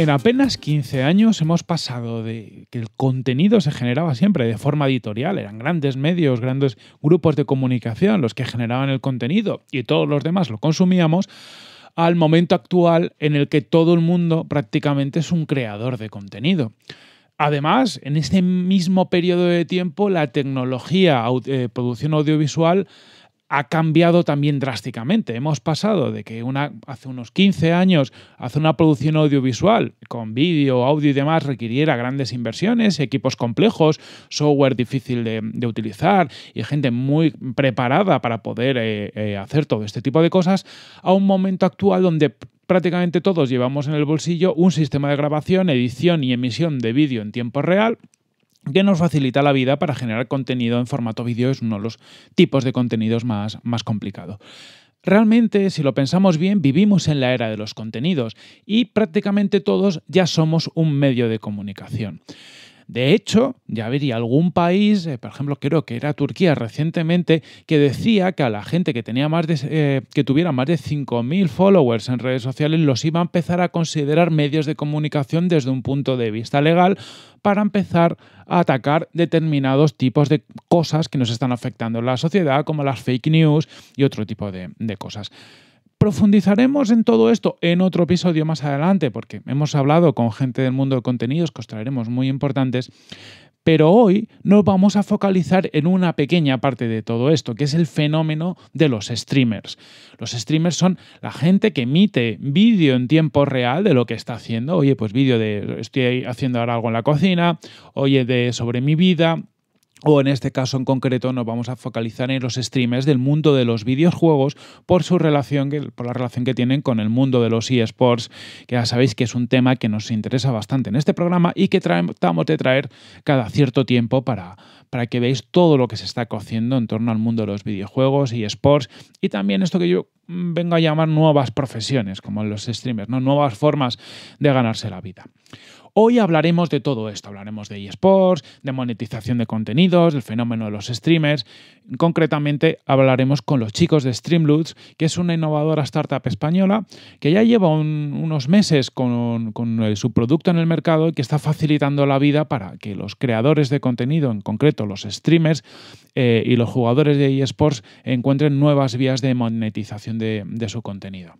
En apenas 15 años hemos pasado de que el contenido se generaba siempre de forma editorial, eran grandes medios, grandes grupos de comunicación los que generaban el contenido y todos los demás lo consumíamos, al momento actual en el que todo el mundo prácticamente es un creador de contenido. Además, en este mismo periodo de tiempo, la tecnología, de eh, producción audiovisual, ha cambiado también drásticamente. Hemos pasado de que hace unos 15 años hacer una producción audiovisual con vídeo, audio y demás requiriera grandes inversiones, equipos complejos, software difícil de, utilizar y gente muy preparada para poder eh, eh, hacer todo este tipo de cosas, a un momento actual donde prácticamente todos llevamos en el bolsillo un sistema de grabación, edición y emisión de vídeo en tiempo real que nos facilita la vida para generar contenido en formato vídeo, es uno de los tipos de contenidos más, más complicado. Realmente, si lo pensamos bien, vivimos en la era de los contenidos y prácticamente todos ya somos un medio de comunicación. De hecho, ya vería algún país, eh, por ejemplo, creo que era Turquía recientemente, que decía que a la gente que tenía más eh, que tuviera más de 5.000 followers en redes sociales los iba a empezar a considerar medios de comunicación desde un punto de vista legal para empezar a atacar determinados tipos de cosas que nos están afectando en la sociedad, como las fake news y otro tipo de cosas. Profundizaremos en todo esto en otro episodio más adelante, porque hemos hablado con gente del mundo de contenidos que os traeremos muy importantes, pero hoy nos vamos a focalizar en una pequeña parte de todo esto, que es el fenómeno de los streamers. Los streamers son la gente que emite vídeo en tiempo real de lo que está haciendo. Oye, pues vídeo de estoy haciendo ahora algo en la cocina, oye, de sobre mi vida, o en este caso en concreto nos vamos a focalizar en los streamers del mundo de los videojuegos por su relación por la relación que tienen con el mundo de los eSports, que ya sabéis que es un tema que nos interesa bastante en este programa y que tratamos de traer cada cierto tiempo para, para que veáis todo lo que se está cociendo en torno al mundo de los videojuegos y esports y también esto que yo vengo a llamar nuevas profesiones como los streamers, ¿no? nuevas formas de ganarse la vida. Hoy hablaremos de todo esto, hablaremos de eSports, de monetización de contenidos, del fenómeno de los streamers. Concretamente hablaremos con los chicos de Streamloots, que es una innovadora startup española que ya lleva unos meses con, su producto en el mercado y que está facilitando la vida para que los creadores de contenido, en concreto los streamers eh, y los jugadores de eSports, encuentren nuevas vías de monetización de su contenido.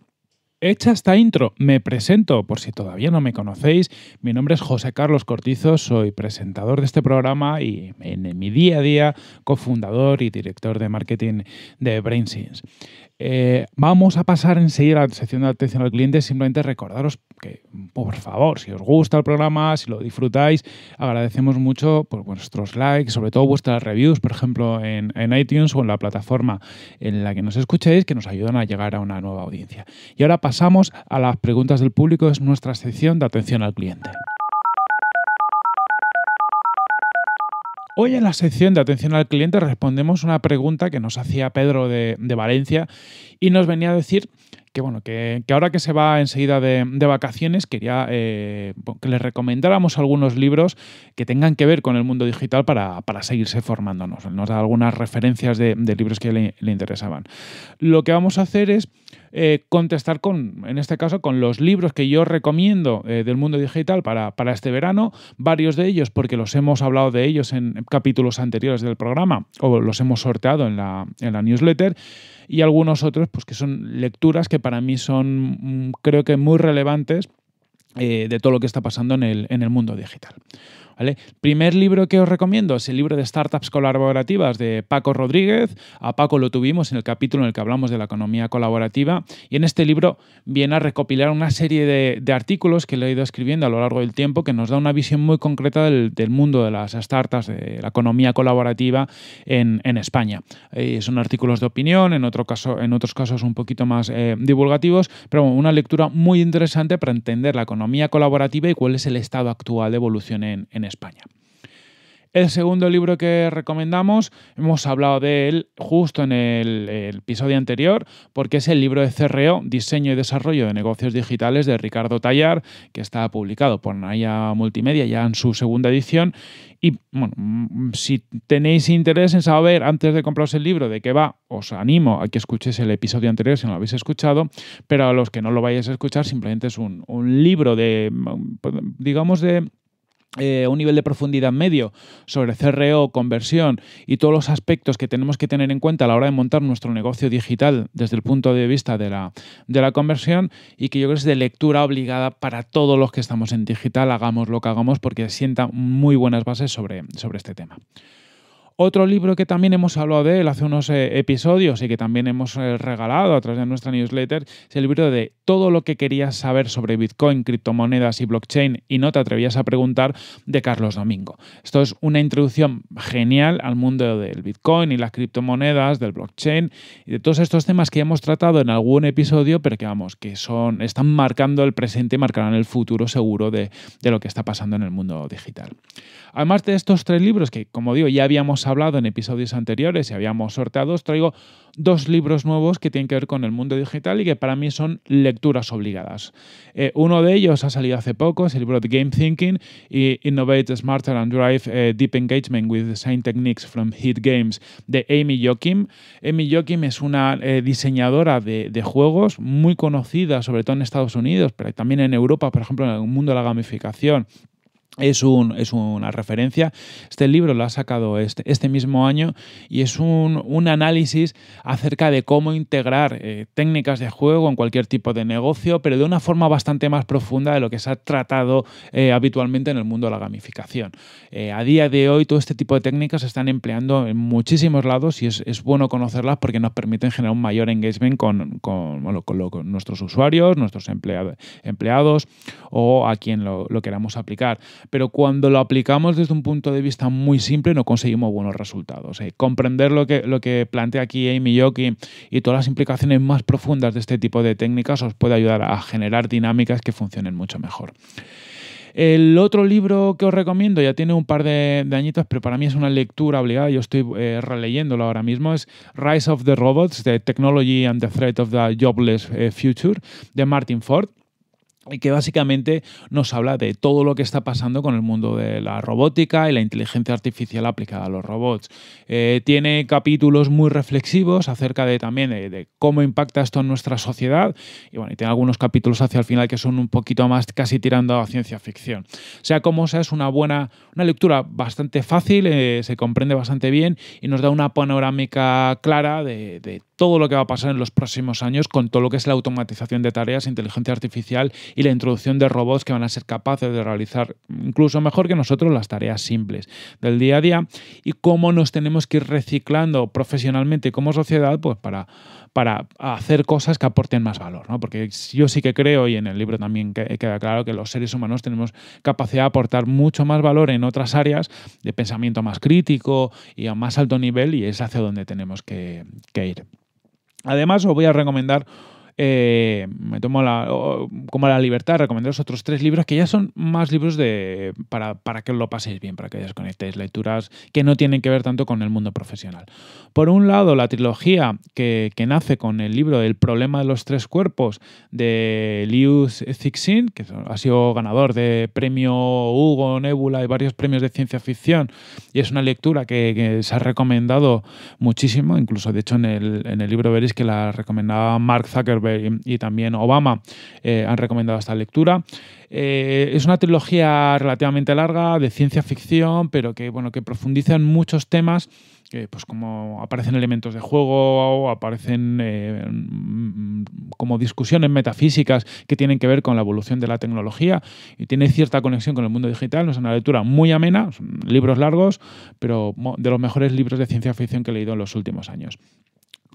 Hecha esta intro, me presento, por si todavía no me conocéis, mi nombre es José Carlos Cortizo, soy presentador de este programa y en mi día a día cofundador y director de marketing de BrainSense. Eh, vamos a pasar enseguida a la sección de atención al cliente. Simplemente recordaros que, por favor, si os gusta el programa, si lo disfrutáis, agradecemos mucho por vuestros likes, sobre todo vuestras reviews, por ejemplo, en, en, iTunes o en la plataforma en la que nos escuchéis, que nos ayudan a llegar a una nueva audiencia. Y ahora pasamos a las preguntas del público, es nuestra sección de atención al cliente. Hoy en la sección de atención al cliente respondemos una pregunta que nos hacía Pedro de, Valencia y nos venía a decir que bueno, que, ahora que se va enseguida de, vacaciones, quería eh, que le recomendáramos algunos libros que tengan que ver con el mundo digital para, seguirse formándonos. Nos da algunas referencias de, libros que le interesaban. Lo que vamos a hacer es eh, contestar con, en este caso, con los libros que yo recomiendo eh, del mundo digital para, este verano, varios de ellos porque los hemos hablado de ellos en capítulos anteriores del programa o los hemos sorteado en la, newsletter y algunos otros pues que son lecturas que para mí son mm, creo que muy relevantes eh, de todo lo que está pasando en el, en el mundo digital. ¿vale? Primer libro que os recomiendo es el libro de Startups Colaborativas de Paco Rodríguez. A Paco lo tuvimos en el capítulo en el que hablamos de la economía colaborativa y en este libro viene a recopilar una serie de, artículos que le he ido escribiendo a lo largo del tiempo que nos da una visión muy concreta del, mundo de las startups, de la economía colaborativa en, España. Eh, son artículos de opinión, en, otro caso, en otros casos un poquito más eh, divulgativos, pero una lectura muy interesante para entender la economía colaborativa y cuál es el estado actual de evolución en, en España. España. El segundo libro que recomendamos, hemos hablado de él justo en el, episodio anterior, porque es el libro de CRO, Diseño y Desarrollo de Negocios Digitales de Ricardo Tallar, que está publicado por Naya Multimedia ya en su segunda edición. Y bueno, mm, si tenéis interés en saber antes de compraros el libro de qué va, os animo a que escuchéis el episodio anterior si no lo habéis escuchado, pero a los que no lo vayáis a escuchar, simplemente es un libro de, digamos, de eh, un nivel de profundidad medio sobre CRO, conversión y todos los aspectos que tenemos que tener en cuenta a la hora de montar nuestro negocio digital desde el punto de vista de la, conversión y que yo creo que es de lectura obligada para todos los que estamos en digital, hagamos lo que hagamos porque sienta muy buenas bases sobre, sobre este tema. Otro libro que también hemos hablado de él hace unos eh, episodios y que también hemos eh, regalado a través de nuestra newsletter es el libro de Todo lo que querías saber sobre Bitcoin, criptomonedas y blockchain y no te atrevías a preguntar de Carlos Domingo. Esto es una introducción genial al mundo del Bitcoin y las criptomonedas, del blockchain y de todos estos temas que hemos tratado en algún episodio, pero que vamos, que son, están marcando el presente y marcarán el futuro seguro de, de lo que está pasando en el mundo digital. Además de estos tres libros que, como digo, ya habíamos hablado hablado en episodios anteriores y habíamos sorteado, os traigo dos libros nuevos que tienen que ver con el mundo digital y que para mí son lecturas obligadas. Eh, uno de ellos ha salido hace poco, es el libro de Game Thinking y Innovate Smarter and Drive eh, Deep Engagement with Design Techniques from Hit Games de Amy Joachim. Amy Joachim es una eh, diseñadora de, de, juegos muy conocida, sobre todo en Estados Unidos, pero también en Europa, por ejemplo, en el mundo de la gamificación es, una referencia. Este libro lo ha sacado este, este mismo año y es un, análisis acerca de cómo integrar eh, técnicas de juego en cualquier tipo de negocio, pero de una forma bastante más profunda de lo que se ha tratado eh, habitualmente en el mundo de la gamificación. Eh, a día de hoy todo este tipo de técnicas se están empleando en muchísimos lados y es, bueno conocerlas porque nos permiten generar un mayor engagement con, nuestros usuarios, nuestros empleados o a quien lo queramos aplicar pero cuando lo aplicamos desde un punto de vista muy simple no conseguimos buenos resultados. ¿eh? Comprender lo que, plantea aquí Amy Yoki y todas las implicaciones más profundas de este tipo de técnicas os puede ayudar a generar dinámicas que funcionen mucho mejor. El otro libro que os recomiendo, ya tiene un par de, añitos, pero para mí es una lectura obligada, yo estoy eh, releyéndolo ahora mismo, es Rise of the Robots, The Technology and the Threat of the Jobless eh, Future, de Martin Ford y que básicamente nos habla de todo lo que está pasando con el mundo de la robótica y la inteligencia artificial aplicada a los robots. Eh, tiene capítulos muy reflexivos acerca de también de, cómo impacta esto en nuestra sociedad y bueno, y tiene algunos capítulos hacia el final que son un poquito más casi tirando a ciencia ficción. Sea como sea, es una buena, una lectura bastante fácil, eh, se comprende bastante bien y nos da una panorámica clara de, de todo lo que va a pasar en los próximos años con todo lo que es la automatización de tareas, inteligencia artificial y la introducción de robots que van a ser capaces de realizar incluso mejor que nosotros las tareas simples del día a día y cómo nos tenemos que ir reciclando profesionalmente como sociedad pues para, para hacer cosas que aporten más valor. Porque yo sí que creo, y en el libro también queda claro, que los seres humanos tenemos capacidad de aportar mucho más valor en otras áreas de pensamiento más crítico y a más alto nivel y es hacia donde tenemos que ir. Además, os voy a recomendar eh, me tomo la, como la libertad de recomendaros otros tres libros que ya son más libros de, para, que lo paséis bien, para que desconectéis lecturas que no tienen que ver tanto con el mundo profesional. Por un lado, la trilogía que, nace con el libro El problema de los tres cuerpos de Liu Cixin, que ha sido ganador de premio Hugo, Nebula y varios premios de ciencia ficción, y es una lectura que, se ha recomendado muchísimo, incluso de hecho en el libro veréis que la recomendaba Mark Zuckerberg y, también Obama eh, han recomendado esta lectura. Eh, es una trilogía relativamente larga de ciencia ficción, pero que, que profundiza en muchos temas. Pues, como aparecen elementos de juego, o aparecen eh, mm, como discusiones metafísicas que tienen que ver con la evolución de la tecnología y tiene cierta conexión con el mundo digital. Es una lectura muy amena, libros largos, pero de los mejores libros de ciencia ficción que he leído en los últimos años.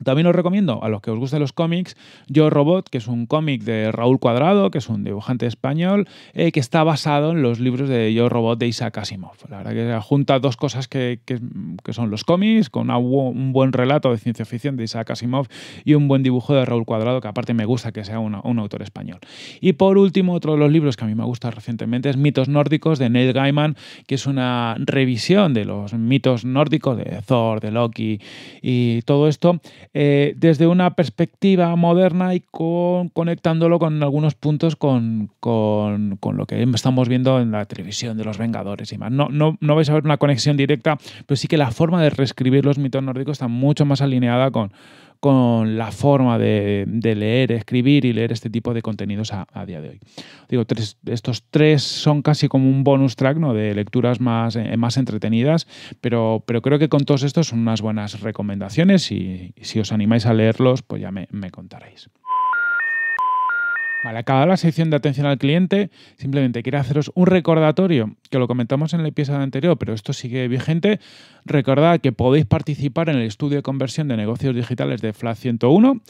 También os recomiendo a los que os gusten los cómics Yo Robot, que es un cómic de Raúl Cuadrado, que es un dibujante español, eh, que está basado en los libros de Yo Robot de Isaac Asimov. La verdad que junta dos cosas que, son los cómics, con un buen relato de ciencia ficción de Isaac Asimov y un buen dibujo de Raúl Cuadrado, que aparte me gusta que sea un autor español. Y por último, otro de los libros que a mí me gusta recientemente es Mitos Nórdicos de Neil Gaiman, que es una revisión de los mitos nórdicos de Thor, de Loki y todo esto eh, desde una perspectiva moderna y con, conectándolo con algunos puntos con, lo que estamos viendo en la televisión de los Vengadores y más. No, no, no, vais a ver una conexión directa, pero sí que la forma de reescribir los mitos nórdicos está mucho más alineada con, con la forma de, leer, escribir y leer este tipo de contenidos a, día de hoy. Digo, estos tres son casi como un bonus track de lecturas más, eh, entretenidas, pero, creo que con todos estos son unas buenas recomendaciones y, si os animáis a leerlos, pues ya me, me contaréis. Para acabar la sección de atención al cliente, simplemente quiero haceros un recordatorio, que lo comentamos en la pieza anterior, pero esto sigue vigente. Recordad que podéis participar en el estudio de conversión de negocios digitales de FLA 101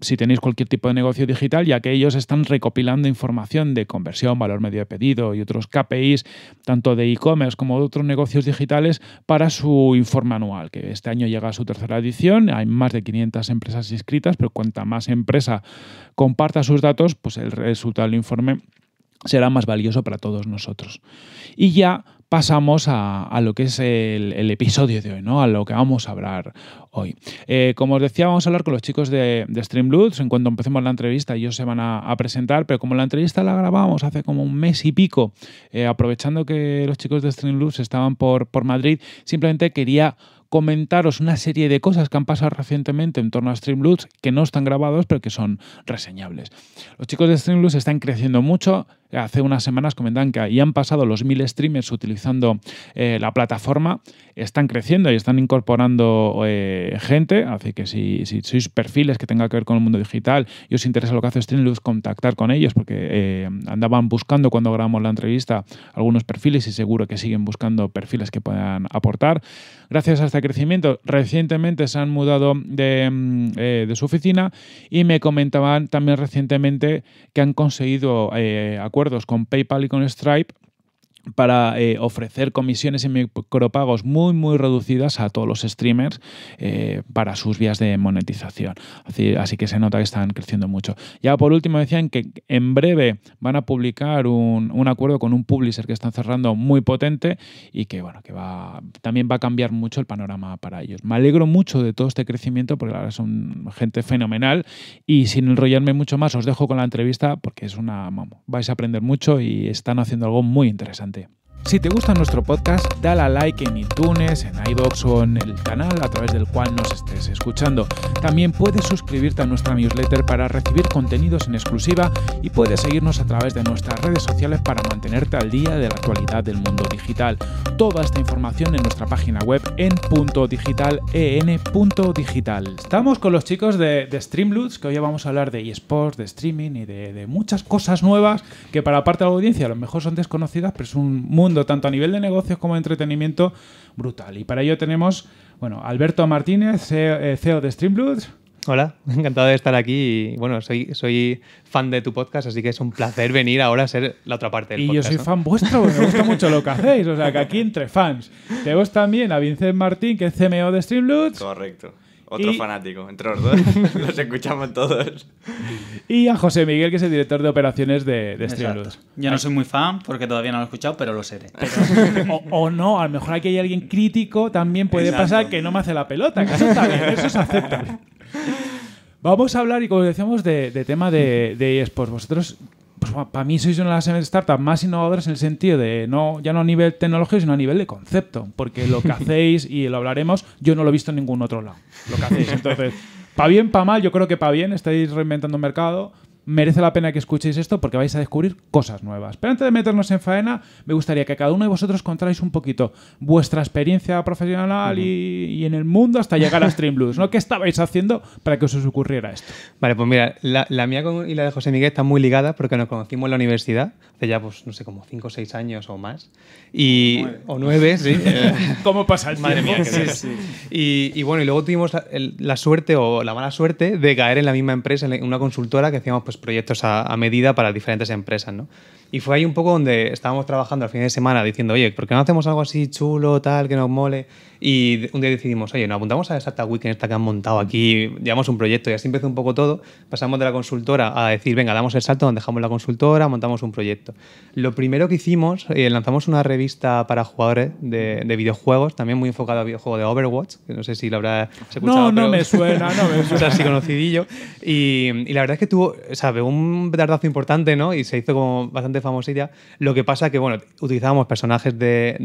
si tenéis cualquier tipo de negocio digital, ya que ellos están recopilando información de conversión, valor medio de pedido y otros KPIs, tanto de e-commerce como de otros negocios digitales, para su informe anual, que este año llega a su tercera edición. Hay más de 500 empresas inscritas, pero cuanta más empresa comparta sus datos, pues el resultado del informe será más valioso para todos nosotros. Y ya pasamos a, lo que es el, episodio de hoy, ¿no? a lo que vamos a hablar hoy. Eh, como os decía, vamos a hablar con los chicos de, de Streamloops. En cuanto empecemos la entrevista, ellos se van a, presentar, pero como la entrevista la grabamos hace como un mes y pico, eh, aprovechando que los chicos de Streamloops estaban por, por Madrid, simplemente quería comentaros una serie de cosas que han pasado recientemente en torno a Streamloops que no están grabados pero que son reseñables. Los chicos de Streamloops están creciendo mucho, hace unas semanas comentaban que ya han pasado los mil streamers utilizando eh, la plataforma, están creciendo y están incorporando eh, gente, así que si, si, sois perfiles que tengan que ver con el mundo digital y os interesa lo que hace Streamlux, contactar con ellos porque eh, andaban buscando cuando grabamos la entrevista algunos perfiles y seguro que siguen buscando perfiles que puedan aportar. Gracias a este crecimiento, recientemente se han mudado de, mm, de su oficina y me comentaban también recientemente que han conseguido acuerdos con PayPal y con Stripe para eh, ofrecer comisiones y micropagos muy muy reducidas a todos los streamers eh, para sus vías de monetización. Así, que se nota que están creciendo mucho. Ya por último decían que en breve van a publicar un, acuerdo con un publisher que están cerrando muy potente y que bueno, que va también va a cambiar mucho el panorama para ellos. Me alegro mucho de todo este crecimiento porque ahora son gente fenomenal y sin enrollarme mucho más os dejo con la entrevista porque es una vais a aprender mucho y están haciendo algo muy interesante. Si te gusta nuestro podcast, dale a like en iTunes, en iBox o en el canal a través del cual nos estés escuchando. También puedes suscribirte a nuestra newsletter para recibir contenidos en exclusiva y puedes seguirnos a través de nuestras redes sociales para mantenerte al día de la actualidad del mundo digital. Toda esta información en nuestra página web en punto Estamos con los chicos de, de Streamloots, que hoy vamos a hablar de eSports, de streaming y de, de muchas cosas nuevas que para parte de la audiencia a lo mejor son desconocidas, pero es un mundo tanto a nivel de negocios como de entretenimiento, brutal. Y para ello tenemos, bueno, Alberto Martínez, CEO eh, e de Streamblood Hola, encantado de estar aquí y bueno, soy, soy fan de tu podcast, así que es un placer venir ahora a ser la otra parte del y podcast. Y yo soy fan vuestro, me gusta mucho lo que hacéis, o sea que aquí entre fans. Tenemos también a Vincent Martín, que es CMO de Streamloots. Correcto otro fanático. Entre los dos los escuchamos todos. Y a José Miguel, que es el director de operaciones de, de Yo no soy muy fan porque todavía no lo he escuchado, pero lo seré. o, no, a lo mejor aquí hay alguien crítico, también puede pasar que no me hace la pelota. eso está eso es aceptable. Vamos a hablar, y como decíamos, de, tema de, de, eSports. Vosotros pues, para mí sois una de las startups más innovadoras en el sentido de no ya no a nivel tecnológico, sino a nivel de concepto, porque lo que hacéis, y lo hablaremos, yo no lo he visto en ningún otro lado, lo que hacéis. Entonces, para bien, para mal, yo creo que para bien, estáis reinventando un mercado, merece la pena que escuchéis esto porque vais a descubrir cosas nuevas. Pero antes de meternos en faena, me gustaría que cada uno de vosotros contáis un poquito vuestra experiencia profesional y, en el mundo hasta llegar a Streamblues, ¿no? ¿Qué estabais haciendo para que os ocurriera esto? Vale, pues mira, la, mía y la de José Miguel están muy ligadas porque nos conocimos en la universidad hace ya, pues, no sé, como 5 o 6 años o más. Y, O 9, sí. ¿Cómo pasa el Madre mía, sí, sí. Y, bueno, y luego tuvimos la, la, suerte o la mala suerte de caer en la misma empresa, en una consultora que hacíamos pues proyectos a, medida para diferentes empresas. ¿no? Y fue ahí un poco donde estábamos trabajando al fin de semana diciendo, oye, ¿por qué no hacemos algo así chulo, tal, que nos mole? Y un día decidimos, oye, nos apuntamos a esa en esta que han montado aquí, llevamos un proyecto y así empezó un poco todo. Pasamos de la consultora a decir, venga, damos el salto, dejamos la consultora, montamos un proyecto. Lo primero que hicimos, eh, lanzamos una revista para jugadores de, videojuegos, también muy enfocada a videojuego de Overwatch, que no sé si lo habrás escuchado. No, no me suena, no me suena. así conocidillo. Y, y, la verdad es que tuvo, sabe, un petardazo importante, ¿no? Y se hizo como bastante famosilla. Lo que pasa que, bueno, utilizábamos personajes de,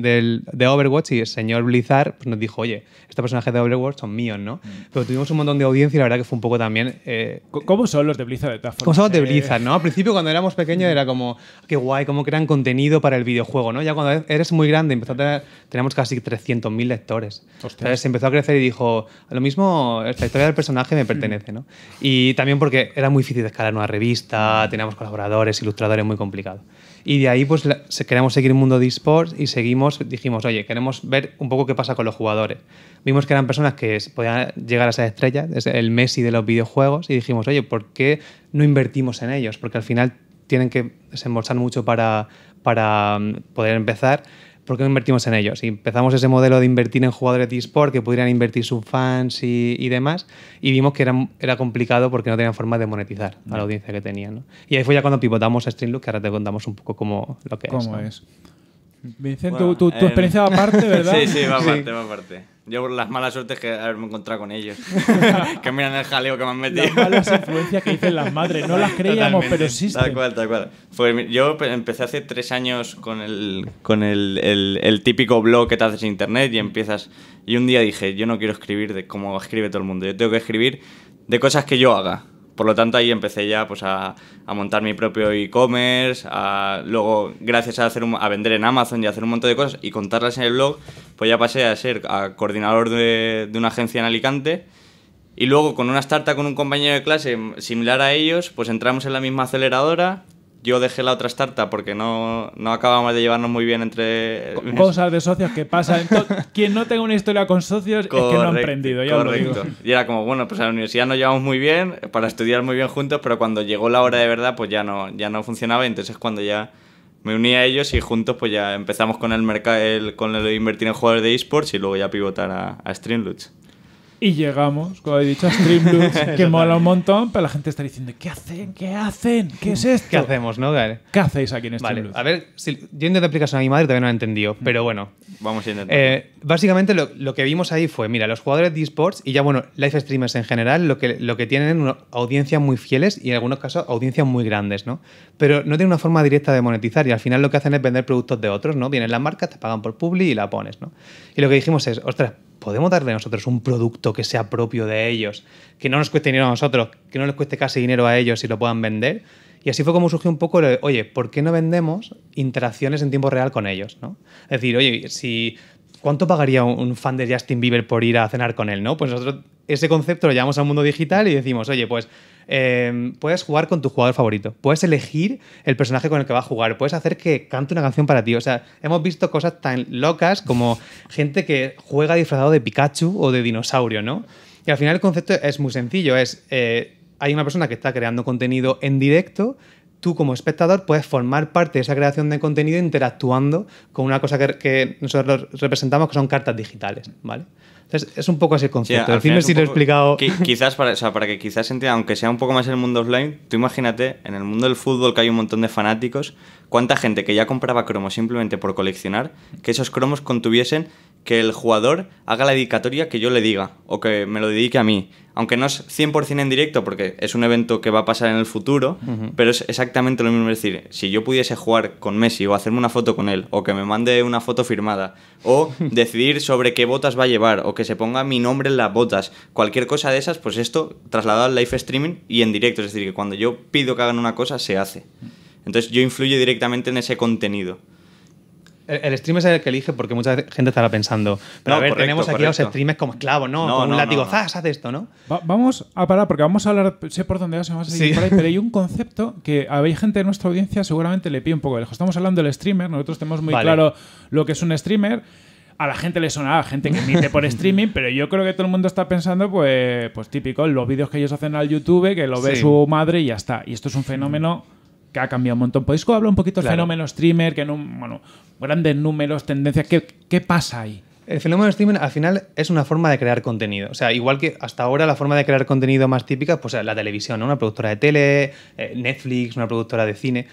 de Overwatch y el señor Blizzard nos dijo, oye, estos personajes de Overwatch son míos, ¿no? Mm. Pero tuvimos un montón de audiencia y la verdad que fue un poco también... Eh, ¿Cómo son los de Blizzard de ¿Cómo son los de eh. Blizzard, no? Al principio cuando éramos pequeños era como, qué guay, cómo crean contenido para el videojuego, ¿no? Ya cuando eres muy grande, empezó a tener, tenemos casi 300.000 lectores. Entonces, se empezó a crecer y dijo, lo mismo, esta historia del personaje me pertenece, mm. ¿no? Y también porque era muy difícil escalar una revista, mm. teníamos colaboradores, ilustradores, muy complicado. Y de ahí pues queremos seguir el mundo de esports y seguimos, dijimos, oye, queremos ver un poco qué pasa con los jugadores. Vimos que eran personas que podían llegar a ser estrellas, es el Messi de los videojuegos, y dijimos, oye, ¿por qué no invertimos en ellos? Porque al final tienen que desembolsar mucho para, para mm, poder empezar ¿por qué no invertimos en ellos? y empezamos ese modelo de invertir en jugadores de eSport que pudieran invertir sus fans y, demás, y vimos que era, era, complicado porque no tenían forma de monetizar a la mm. audiencia que tenían. ¿no? Y ahí fue ya cuando pivotamos a Streamlux, que ahora te contamos un poco cómo lo que ¿Cómo es. es? Vincent, tu, experiencia va aparte, ¿verdad? sí, sí, va aparte, va aparte. Yo por las malas suertes que haberme encontrado con ellos. que miran el jaleo que me han metido. Las malas influencias que dicen las madres. No las creíamos, pero existen. Tal cual, tal cual. yo empecé hace tres años con el, con el, el típico blog que te haces en internet y empiezas... Y un día dije, yo no quiero escribir de cómo escribe todo el mundo. Yo tengo que escribir de cosas que yo haga. Por lo tanto, ahí empecé ya pues, a, montar mi propio e-commerce, luego, gracias a, hacer a vender en Amazon y hacer un montón de cosas y contarlas en el blog, pues ya pasé a ser coordinador de, de, una agencia en Alicante. Y luego, con una startup con un compañero de clase similar a ellos, pues entramos en la misma aceleradora, yo dejé la otra startup porque no, no acabamos de llevarnos muy bien entre... Cosas de socios que pasa? Quien no tenga una historia con socios es que no ha emprendido, Lo digo. Y era como, bueno, pues a la universidad nos llevamos muy bien, para estudiar muy bien juntos, pero cuando llegó la hora de verdad, pues ya no, ya no funcionaba. Y entonces cuando ya me uní a ellos y juntos pues ya empezamos con el mercado, con de invertir en jugadores de esports y luego ya pivotar a, a y llegamos, como he dicho, a Streamlux, que mola un montón, pero la gente está diciendo, ¿qué hacen? ¿Qué hacen? ¿Qué es esto? ¿Qué hacemos, no? ¿Qué hacéis aquí en Streamlux? a ver, si, yo intenté explicarse a mi madre, todavía no la entendido, mm. pero bueno. Vamos a eh, básicamente lo, que vimos ahí fue, mira, los jugadores de esports y ya, bueno, live streamers en general, lo que, lo que tienen una audiencia muy fieles y en algunos casos audiencias muy grandes, ¿no? Pero no tienen una forma directa de monetizar y al final lo que hacen es vender productos de otros, ¿no? Vienen las marcas, te pagan por publi y la pones, ¿no? Y lo que dijimos es, ostras, podemos darle a nosotros un producto que sea propio de ellos, que no nos cueste dinero a nosotros, que no les cueste casi dinero a ellos y lo puedan vender. Y así fue como surgió un poco, oye, ¿por qué no vendemos interacciones en tiempo real con ellos? ¿no? Es decir, oye, si, ¿cuánto pagaría un, fan de Justin Bieber por ir a cenar con él? ¿no? Pues nosotros ese concepto lo llevamos al mundo digital y decimos, oye, pues Em, puedes jugar con tu jugador favorito, puedes elegir el personaje con el que va a jugar, puedes hacer que cante una canción para ti. O sea, hemos visto cosas tan locas como gente que juega disfrazado de Pikachu o de dinosaurio, ¿no? Y al final el concepto es muy sencillo, es eh, hay una persona que está creando contenido en directo, tú como espectador puedes formar parte de esa creación de contenido interactuando con una cosa que nosotros representamos que son cartas digitales, ¿vale? es un poco ese concepto. al fin si lo he explicado. quizás, para, o para que quizás se entienda, aunque sea un poco más el mundo offline, tú imagínate, en el mundo del fútbol que hay un montón de fanáticos, cuánta gente que ya compraba cromos simplemente por coleccionar, que esos cromos contuviesen que el jugador haga la dedicatoria que yo le diga o que me lo dedique a mí. Aunque no es 100% en directo porque es un evento que va a pasar en el futuro, pero es exactamente lo mismo. Es decir, si yo pudiese jugar con Messi o hacerme una foto con él o que me mande una foto firmada o decidir sobre qué botas va a llevar o que se ponga mi nombre en las botas, cualquier cosa de esas, pues esto trasladado al live streaming y en directo. Es decir, que cuando yo pido que hagan una cosa, se hace. Entonces yo influyo directamente en ese contenido el, streamer es el que elige porque mucha gente estará pensando, pero a ver, tenemos aquí a los streamers como esclavos, ¿no? con un látigo, ¡zas! Haz esto, ¿no? vamos a parar porque vamos a hablar, sé por dónde vas, vamos a seguir pero hay un concepto que habéis gente de nuestra audiencia seguramente le pide un poco de lejos. Estamos hablando del streamer, nosotros tenemos muy claro lo que es un streamer a la gente le sonará gente que emite por streaming, pero yo creo que todo el mundo está pensando, pues, pues típico, los vídeos que ellos hacen al YouTube, que lo ve su madre y ya está. Y esto es un fenómeno que ha cambiado un montón. ¿Podéis hablar un poquito del fenómeno streamer, que bueno, grandes números, tendencias? ¿Qué, qué pasa ahí? El fenómeno streamer, al final es una forma de crear contenido. O sea, igual que hasta ahora la forma de crear contenido más típica, pues la televisión, una productora de tele, eh, Netflix, una productora de cine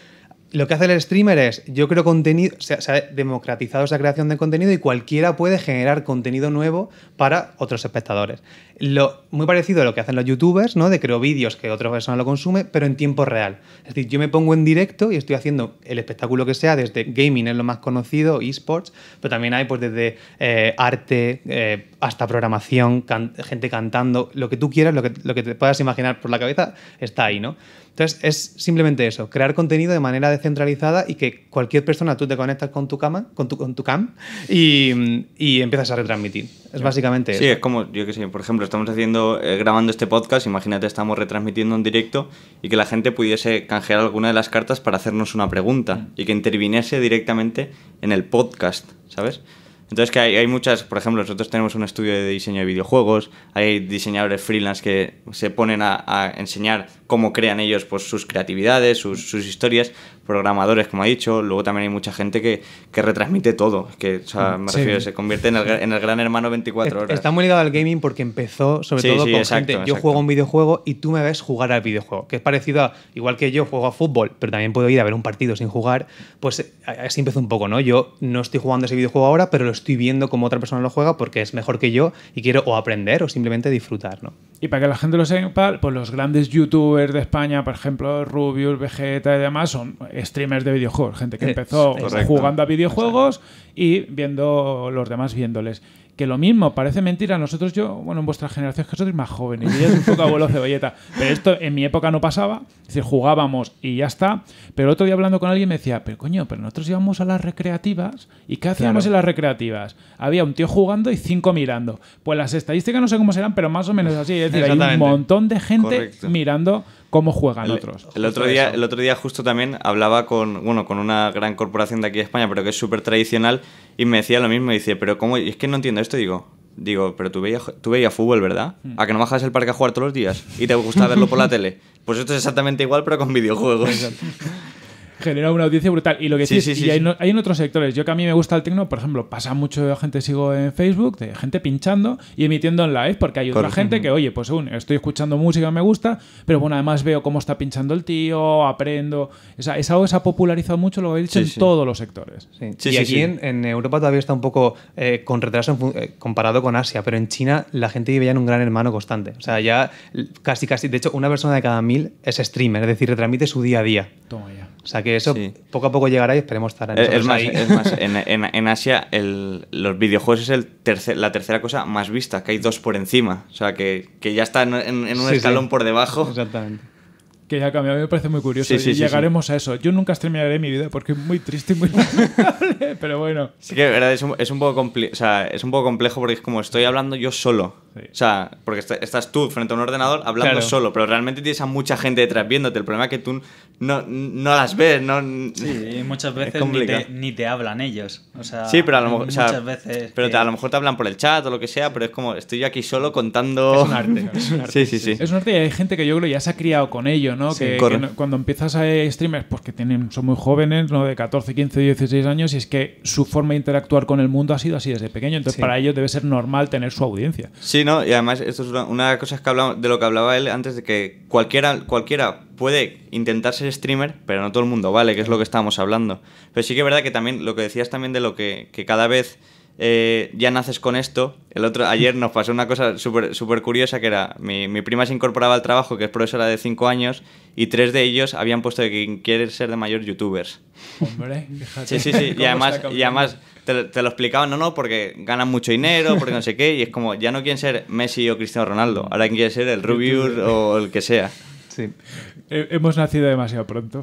lo que hace el streamer es, yo creo contenido, se, ha democratizado esa creación de contenido y cualquiera puede generar contenido nuevo para otros espectadores. Lo, muy parecido a lo que hacen los youtubers, ¿no? De creo vídeos que otra persona lo consume, pero en tiempo real. Es decir, yo me pongo en directo y estoy haciendo el espectáculo que sea, desde gaming es lo más conocido, esports, pero también hay pues desde eh, arte eh, hasta programación, gente cantando, lo que tú quieras, lo que, lo que te puedas imaginar por la cabeza, está ahí, ¿no? Entonces, es simplemente eso, crear contenido de manera descentralizada y que cualquier persona, tú te conectas con tu cama, con tu, con tu cam y, y empiezas a retransmitir. Es básicamente eso. Sí, es como, yo que sé, por ejemplo, estamos haciendo, eh, grabando este podcast, imagínate, estamos retransmitiendo en directo y que la gente pudiese canjear alguna de las cartas para hacernos una pregunta mm. y que interviniese directamente en el podcast, ¿sabes? Entonces que hay, muchas, por ejemplo, nosotros tenemos un estudio de diseño de videojuegos, hay diseñadores freelance que se ponen a, enseñar cómo crean ellos pues, sus creatividades, sus, sus historias, programadores, como ha dicho, luego también hay mucha gente que, retransmite todo, que mm, me se convierte en el, gran hermano 24 horas. Está muy ligado al gaming porque empezó sobre todo con gente, yo juego un videojuego y tú me ves jugar al videojuego, que es parecido a, igual que yo juego a fútbol, pero también puedo ir a ver un partido sin jugar, pues eh, así empezó un poco, ¿no? Yo no estoy jugando ese videojuego ahora, pero lo estoy viendo como otra persona lo juega porque es mejor que yo y quiero o aprender o simplemente disfrutar, ¿no? Y para que la gente lo sepa, pues los grandes youtubers de España, por ejemplo, Rubius, Vegeta y demás, son streamers de videojuegos, gente que eh, empezó jugando a videojuegos y viendo los demás viéndoles que lo mismo, parece mentira. Nosotros, yo, bueno, en vuestra generación es que sois más jóvenes y ya es un poco abuelo cebolleta. Pero esto en mi época no pasaba. Es decir, jugábamos y ya está. Pero el otro día hablando con alguien me decía, pero coño, pero nosotros íbamos a las recreativas. ¿Y qué hacíamos en las recreativas? Había un tío jugando y cinco mirando. Pues las estadísticas no sé cómo serán, pero más o menos así. Es decir, hay un montón de gente mirando cómo juegan otros. El otro, día, el otro día justo también hablaba con, bueno, con una gran corporación de aquí de España, pero que es súper tradicional, y me decía lo mismo, y dice, pero ¿cómo? es que no entiendo esto, digo, Digo, pero tú veías, tú veías fútbol, ¿verdad? Hmm. ¿A que no bajas el parque a jugar todos los días? ¿Y te gusta verlo por la tele? Pues esto es exactamente igual, pero con videojuegos genera una audiencia brutal. Y lo que sí, sí, sí, y hay, en otros sectores. Yo que a mí me gusta el tecno, por ejemplo, pasa mucho gente sigo en Facebook, de gente pinchando y emitiendo en live, porque hay otra gente que, oye, pues un, estoy escuchando música, me gusta, pero bueno, además veo cómo está pinchando el tío, aprendo. O sea, es algo que se ha popularizado mucho, lo he dicho, en todos los sectores. y aquí en, Europa todavía está un poco eh, con retraso eh, comparado con Asia, pero en China la gente vive ya en un gran hermano constante. O sea, ya casi, casi, de hecho, una persona de cada mil es streamer, es decir, retransmite su día a día. Toma ya. O sea, que eso poco a poco llegará y esperemos estar en el Es más, en, Asia los videojuegos es el tercer, la tercera cosa más vista, que hay dos por encima. O sea, que, ya está en, un escalón por debajo. Exactamente. Que ya A me parece muy curioso. y llegaremos a eso. Yo nunca streamearé mi vida porque es muy triste y muy pero bueno. Sí que es un, poco es un poco complejo porque es como estoy hablando yo solo. O sea, porque estás tú frente a un ordenador hablando solo, pero realmente tienes a mucha gente detrás viéndote. El problema es que tú no, no las ves, no... muchas veces ni te, hablan ellos. O sea, sí, pero a lo mejor... veces... Pero a lo mejor te hablan por el chat o lo que sea, pero es como, estoy yo aquí solo contando... Es un arte. sí, sí, Es un arte y hay gente que yo creo ya se ha criado con ello, ¿no? cuando empiezas a streamers, porque pues tienen, son muy jóvenes, ¿no? De 14, 15, 16 años, y es que su forma de interactuar con el mundo ha sido así desde pequeño. Entonces, para ellos debe ser normal tener su audiencia. Sí, y además esto es una, cosa de que hablamos, de lo que hablaba él antes, de que cualquiera, cualquiera puede intentar ser streamer, pero no todo el mundo, ¿vale? Que es lo que estábamos hablando. Pero sí que es verdad que también, lo que decías también de lo que, cada vez eh, ya naces con esto. El otro, ayer nos pasó una cosa súper super curiosa que era, mi, prima se incorporaba al trabajo, que es profesora de 5 años, y tres de ellos habían puesto que quieren ser de mayor youtubers. Hombre, Sí, sí, sí. Y además, y además te, lo explicaban, no, no, porque ganan mucho dinero, porque no sé qué, y es como, ya no quieren ser Messi o Cristiano Ronaldo, ahora quieren ser el Rubius o el que sea. Sí. Hemos nacido demasiado pronto.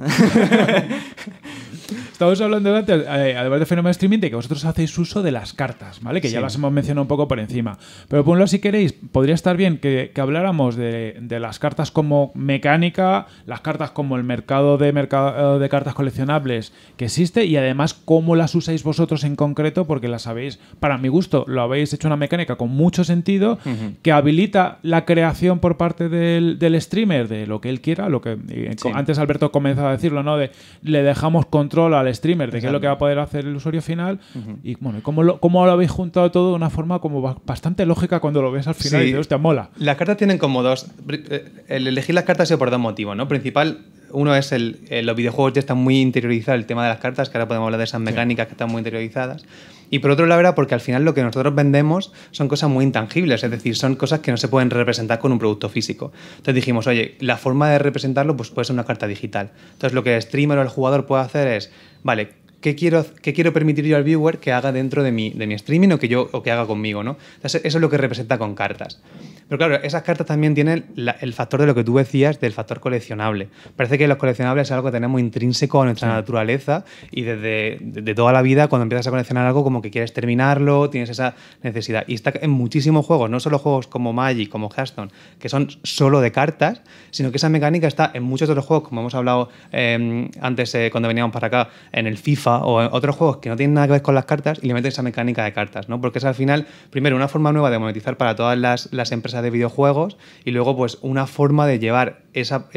Estamos hablando antes, eh, además de fenómeno streaming, de que vosotros hacéis uso de las cartas, ¿vale? Que ya las hemos mencionado un poco por encima. Pero ponlo si queréis, podría estar bien que, habláramos de, las cartas como mecánica, las cartas como el mercado de, mercado eh, de cartas coleccionables que existe y además cómo las usáis vosotros en concreto, porque las habéis, para mi gusto, lo habéis hecho una mecánica con mucho sentido que habilita la creación por parte del, streamer de lo que él quiera, lo que eh, antes Alberto comenzaba a decirlo, ¿no? De le dejamos control al streamer de qué es lo que va a poder hacer el usuario final. Y bueno, ¿cómo lo, lo habéis juntado todo de una forma como bastante lógica cuando lo ves al final y te mola. Las cartas tienen como dos. Eh, el elegir las cartas ha sido por dos motivos, ¿no? Principal, uno es el, eh, los videojuegos ya están muy interiorizados el tema de las cartas, que ahora podemos hablar de esas mecánicas que están muy interiorizadas. Y por otro lado era porque al final lo que nosotros vendemos son cosas muy intangibles, es decir, son cosas que no se pueden representar con un producto físico. Entonces dijimos, oye, la forma de representarlo pues puede ser una carta digital. Entonces lo que el streamer o el jugador puede hacer es, vale, ¿qué quiero, qué quiero permitir yo al viewer que haga dentro de mi, de mi streaming o que, yo, o que haga conmigo? ¿no? eso es lo que representa con cartas. Pero claro, esas cartas también tienen el factor de lo que tú decías, del factor coleccionable. Parece que los coleccionables es algo que tenemos intrínseco a nuestra naturaleza y desde de, toda la vida, cuando empiezas a coleccionar algo, como que quieres terminarlo, tienes esa necesidad. Y está en muchísimos juegos, no solo juegos como Magic, como Hearthstone, que son solo de cartas, sino que esa mecánica está en muchos otros juegos, como hemos hablado em, antes eh, cuando veníamos para acá, en el FIFA o en otros juegos que no tienen nada que ver con las cartas y le meten esa mecánica de cartas, ¿no? Porque es al final, primero, una forma nueva de monetizar para todas las, las empresas de videojuegos, y luego pues una forma de llevar esa,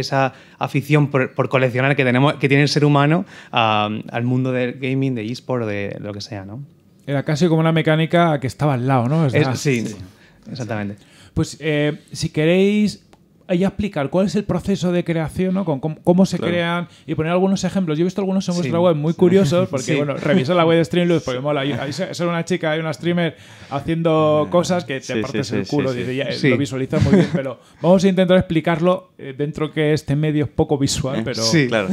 afición por, coleccionar que, tenemos, que tiene el ser humano al mundo del gaming, de eSport, de lo que sea, ¿no? Era casi como una mecánica que estaba al lado, ¿no? Es, sí, exactamente. Pues eh, si queréis y explicar cuál es el proceso de creación, ¿no? Con, cómo se crean y poner algunos ejemplos. Yo he visto algunos en vuestra web muy curiosos, porque, bueno, revisa la web de Streamlabs, porque mola. Hay, una chica, hay una streamer haciendo cosas que te partes el culo. Dice, ya, eh, lo visualiza muy bien, pero vamos a intentar explicarlo eh, dentro que este medio es poco visual, eh, pero... Sí, claro.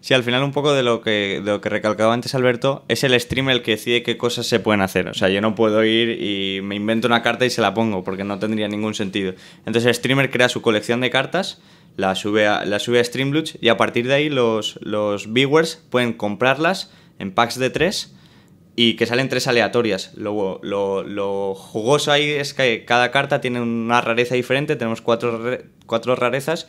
Sí, al final un poco de lo que, de lo que recalcaba antes Alberto, es el streamer el que decide qué cosas se pueden hacer. O sea, yo no puedo ir y me invento una carta y se la pongo, porque no tendría ningún sentido. Entonces el streamer crea su colección de cartas, la sube a, la sube y a partir de ahí los, los viewers pueden comprarlas en packs de tres y que salen tres aleatorias. Lo, lo, jugoso ahí es que cada carta tiene una rareza diferente, tenemos cuatro, rarezas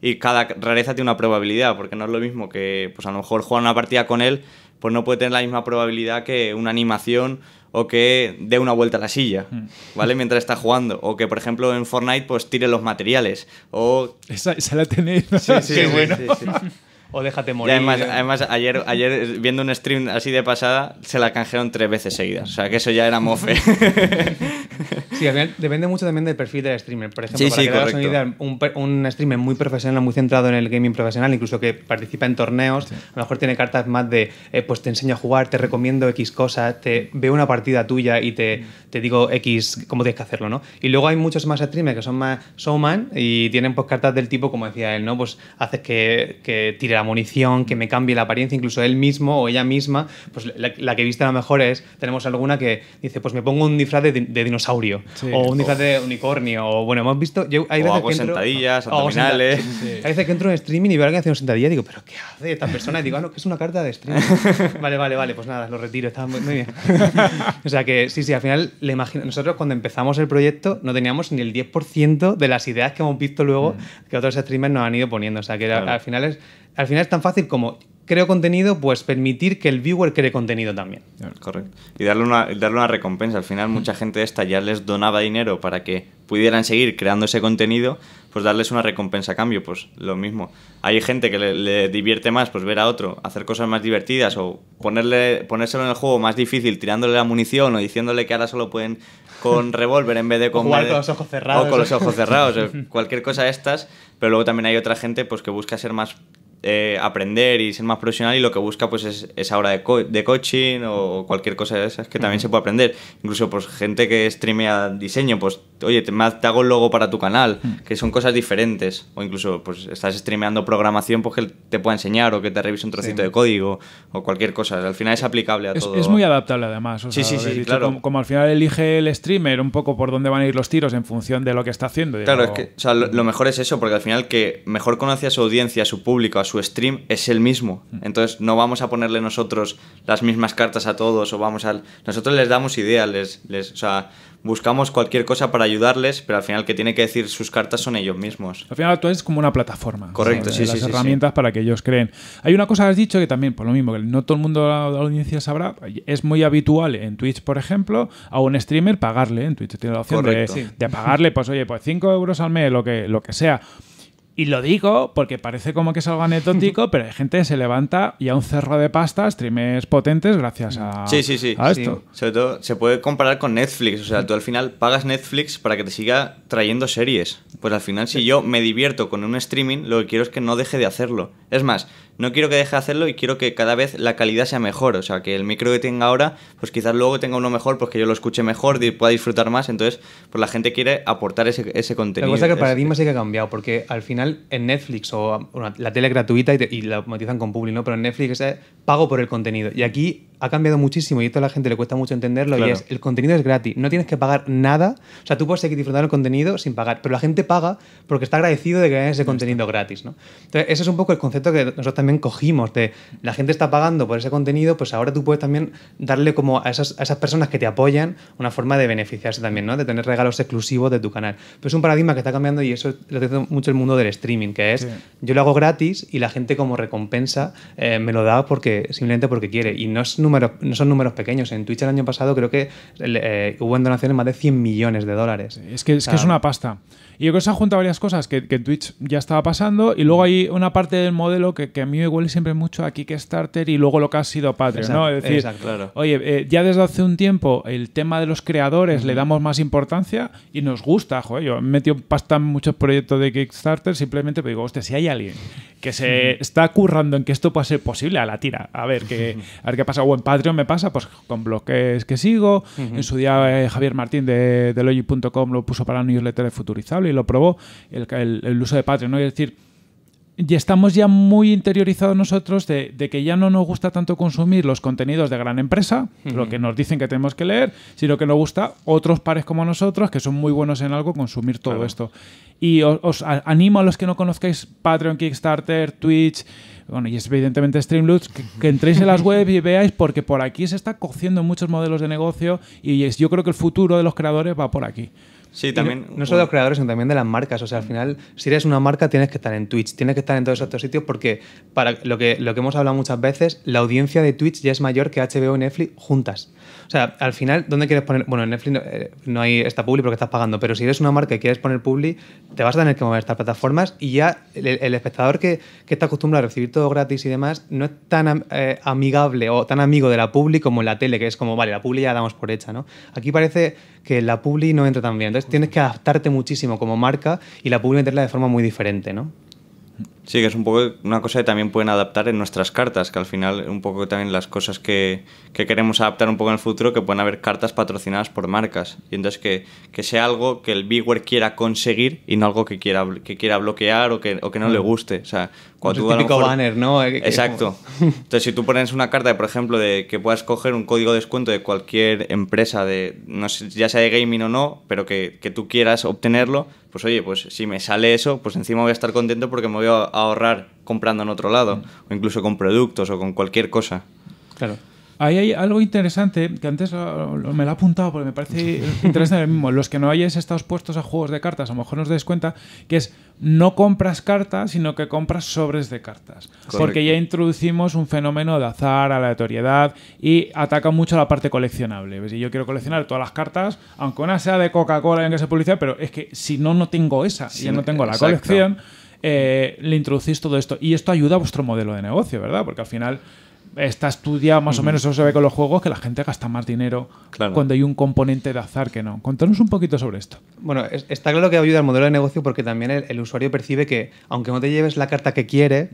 y cada rareza tiene una probabilidad, porque no es lo mismo que pues a lo mejor jugar una partida con él, pues no puede tener la misma probabilidad que una animación o que dé una vuelta a la silla, mm. ¿vale? Mientras está jugando. O que, por ejemplo, en Fortnite, pues tire los materiales. O... Esa, la tenéis. Sí, sí, o déjate morir. además, ayer, ayer, eh, viendo un stream así de pasada, se la canjearon tres veces seguidas. O sea, que eso ya era mofe. sí, depende mucho también del perfil del streamer. Por ejemplo, para que una idea, un, un, streamer muy profesional, muy centrado en el gaming profesional, incluso que participa en torneos, a lo mejor tiene cartas más de, eh, pues te enseño a jugar, te recomiendo X cosas, te veo una partida tuya y te, digo X cómo tienes que hacerlo, ¿no? Y luego hay muchos más streamers que son más showman y tienen pues cartas del tipo, como decía él, ¿no? Pues haces que, que tire munición, que me cambie la apariencia, incluso él mismo o ella misma, pues la, que viste a lo mejor es, tenemos alguna que dice, pues me pongo un disfraz de, dinosaurio, o un disfraz de oh. unicornio, o bueno, hemos visto, hay o veces que entro, sentadillas, abdominales. Hay veces que entro en streaming y veo a alguien haciendo sentadillas y digo, pero ¿qué hace esta persona? Y digo, ah, no, que es una carta de streaming. vale, vale, vale, pues nada, lo retiro, está muy, bien. o sea que sí, sí, al final le imagino, nosotros cuando empezamos el proyecto no teníamos ni el 10% de las ideas que hemos visto luego mm. que otros streamers nos han ido poniendo, o sea que al final es al final es tan fácil como creo contenido, pues permitir que el viewer cree contenido también. Correcto. Y darle una, darle una recompensa. Al final, mm. mucha gente esta ya les donaba dinero para que pudieran seguir creando ese contenido, pues darles una recompensa a cambio, pues lo mismo. Hay gente que le, divierte más, pues ver a otro, hacer cosas más divertidas o ponerle, ponérselo en el juego más difícil, tirándole la munición o diciéndole que ahora solo pueden con revólver en vez de con... los ojos cerrados. O con los ojos cerrados, cualquier cosa de estas. Pero luego también hay otra gente pues que busca ser más eh, aprender y ser más profesional y lo que busca pues es esa hora de, coaching o cualquier cosa de esas que también se puede aprender. Incluso pues gente que streamea diseño, pues oye, te, hago el logo para tu canal, que son cosas diferentes. O incluso pues estás streameando programación, pues que te pueda enseñar o que te revise un trocito de código o cualquier cosa. Al final es aplicable a todo. Es muy adaptable además. sí, sí, sí, claro. Como, al final elige el streamer un poco por dónde van a ir los tiros en función de lo que está haciendo. Claro, es que lo, mejor es eso, porque al final que mejor conoce a su audiencia, a su público, a su su stream es el mismo. Mm. Entonces no vamos a ponerle nosotros las mismas cartas a todos o vamos al, Nosotros les damos ideas, les, buscamos cualquier cosa para ayudarles, pero al final que tiene que decir sus cartas son ellos mismos. Al final tú es como una plataforma. Correcto, sí, Las herramientas para que ellos creen. Hay una cosa que has dicho que también, por lo mismo, que no todo el mundo de la audiencia sabrá, es muy habitual en Twitch, por ejemplo, a un streamer pagarle, en Twitch tiene la opción de, pagarle, pues oye, pues 5 euros al mes, lo que, lo que sea. Y lo digo porque parece como que es algo anecdótico, pero hay gente que se levanta y a un cerro de pasta streamers potentes gracias a, sí, sí, sí. a esto. Sí. Sobre todo se puede comparar con Netflix. O sea, tú al final pagas Netflix para que te siga trayendo series. Pues al final, si yo me divierto con un streaming, lo que quiero es que no deje de hacerlo. Es más, no quiero que deje de hacerlo y quiero que cada vez la calidad sea mejor. O sea, que el micro que tenga ahora, pues quizás luego tenga uno mejor, pues que yo lo escuche mejor, pueda disfrutar más. Entonces, pues la gente quiere aportar ese, ese contenido. La cosa que el paradigma sí que ha cambiado, porque al final en Netflix o la tele gratuita y, la matizan con Publi, ¿no? Pero en Netflix pago por el contenido. Y aquí ha cambiado muchísimo y esto a la gente le cuesta mucho entenderlo y es el contenido es gratis, no tienes que pagar nada, o sea, tú puedes seguir disfrutando el contenido sin pagar, pero la gente paga porque está agradecido de que haya ese contenido gratis, ¿no? Entonces, ese es un poco el concepto que nosotros también cogimos de la gente está pagando por ese contenido, pues ahora tú puedes también darle como a esas, a esas personas que te apoyan una forma de beneficiarse también, ¿no? De tener regalos exclusivos de tu canal. Pero es un paradigma que está cambiando y eso lo hace mucho el mundo del streaming, que es yo lo hago gratis y la gente como recompensa eh, me lo da porque simplemente porque quiere y no es número no son números pequeños. En Twitch el año pasado creo que eh, hubo donaciones más de 100 millones de dólares. Es que, es, que es una pasta. Y yo creo que se han juntado varias cosas que, en Twitch ya estaba pasando. Y luego hay una parte del modelo que, a mí me huele siempre mucho a Kickstarter y luego lo que ha sido Patreon, ¿no? decir, oye, eh, ya desde hace un tiempo el tema de los creadores le damos más importancia y nos gusta, joder. Yo he metido pasta en muchos proyectos de Kickstarter simplemente pero digo, hostia, si hay alguien que se está currando en que esto pueda ser posible, a la tira. A ver qué, a ver qué pasa. O en Patreon me pasa, pues con bloques que sigo. En su día eh, Javier Martín de, de lo puso para la newsletter Futurizable y lo probó, el, uso de Patreon, ¿no? Es decir, y estamos ya muy interiorizados nosotros de, que ya no nos gusta tanto consumir los contenidos de gran empresa, lo que nos dicen que tenemos que leer, sino que nos gusta otros pares como nosotros, que son muy buenos en algo, consumir todo esto. Y os, animo a los que no conozcáis Patreon, Kickstarter, Twitch, bueno, y es evidentemente Streamlabs, que, entréis en las webs y veáis, porque por aquí se está cociendo muchos modelos de negocio y yo creo que el futuro de los creadores va por aquí. Sí, también. No, solo de los creadores, sino también de las marcas. O sea, al final, si eres una marca, tienes que estar en Twitch, tienes que estar en todos estos sitios porque, para lo que, lo que hemos hablado muchas veces, la audiencia de Twitch ya es mayor que HBO y Netflix juntas. O sea, al final, ¿dónde quieres poner? Bueno, en Netflix eh, no, hay esta publi porque estás pagando, pero si eres una marca y quieres poner publi, te vas a tener que mover estas plataformas y ya el, espectador que, que, está acostumbrado a recibir todo gratis y demás no es tan eh, amigable o tan amigo de la publi como en la tele, que es como, vale, la publi ya la damos por hecha, ¿no? Aquí parece que la publi no entra tan bien, entonces tienes que adaptarte muchísimo como marca y la publi meterla de forma muy diferente, ¿no? Sí, que es un poco una cosa que también pueden adaptar en nuestras cartas, que al final un poco también las cosas que, que queremos adaptar un poco en el futuro, que pueden haber cartas patrocinadas por marcas. Y entonces que, que sea algo que el viewer quiera conseguir y no algo que quiera, que quiera bloquear o que, no le mm. guste. O sea, cuando banner, ¿no? Eh, Exacto. Entonces, si tú pones una carta, por ejemplo, de que puedas coger un código de descuento de cualquier empresa, de no sé, ya sea de gaming o no, pero que, tú quieras obtenerlo, pues oye, pues si me sale eso, pues encima voy a estar contento porque me voy a ahorrar comprando en otro lado, mm. o incluso con productos o con cualquier cosa. Claro. Ahí hay algo interesante que antes me lo he apuntado porque me parece interesante mismo. Los que no hayáis estado puestos a juegos de cartas, a lo mejor nos dais cuenta que es no compras cartas, sino que compras sobres de cartas. Porque ya introducimos un fenómeno de azar, aleatoriedad y ataca mucho la parte coleccionable. Pues, si yo quiero coleccionar todas las cartas, aunque una sea de Coca-Cola y que se publicidad, pero es que si no, no tengo esa, si ya no tengo la colección. Eh, le introducís todo esto. Y esto ayuda a vuestro modelo de negocio, ¿verdad? Porque al final está estudiado más o menos, eso se ve con los juegos, que la gente gasta más dinero cuando hay un componente de azar que no. Contanos un poquito sobre esto. Bueno, está claro que ayuda al modelo de negocio porque también el, usuario percibe que, aunque no te lleves la carta que quiere,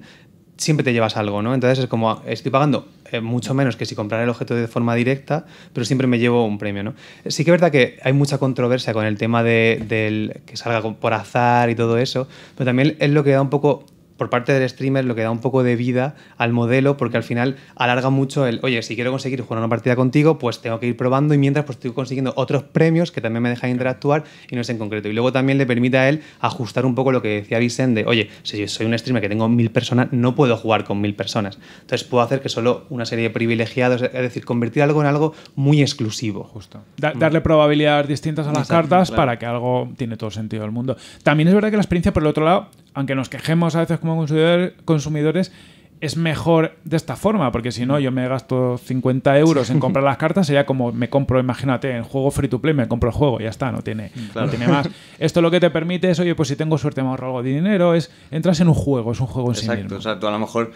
siempre te llevas algo, ¿no? Entonces es como, estoy pagando eh, mucho menos que si comprara el objeto de forma directa, pero siempre me llevo un premio, ¿no? Sí que es verdad que hay mucha controversia con el tema de, del que salga por azar y todo eso, pero también es lo que da un poco por parte del streamer lo que da un poco de vida al modelo, porque al final alarga mucho el, oye, si quiero conseguir jugar una partida contigo, pues tengo que ir probando y mientras pues estoy consiguiendo otros premios que también me dejan interactuar y no es en concreto. Y luego también le permite a él ajustar un poco lo que decía Vicente, oye, si yo soy un streamer que tengo mil personas, no puedo jugar con mil personas. Entonces puedo hacer que solo una serie de privilegiados, es decir, convertir algo en algo muy exclusivo. Justo. Mm. darle probabilidades distintas a las cartas para que algo tiene todo sentido del mundo. También es verdad que la experiencia, por el otro lado, aunque nos quejemos a veces como consumidores, es mejor de esta forma, porque si no, yo me gasto 50 euros en comprar las cartas, sería como me compro, imagínate, en juego free to play, me compro el juego, y ya está, no tiene, tiene más. Esto lo que te permite es, oye, pues si tengo suerte me ahorro algo de dinero, es entras en un juego, es un juego en sí mismo. Exacto, a lo mejor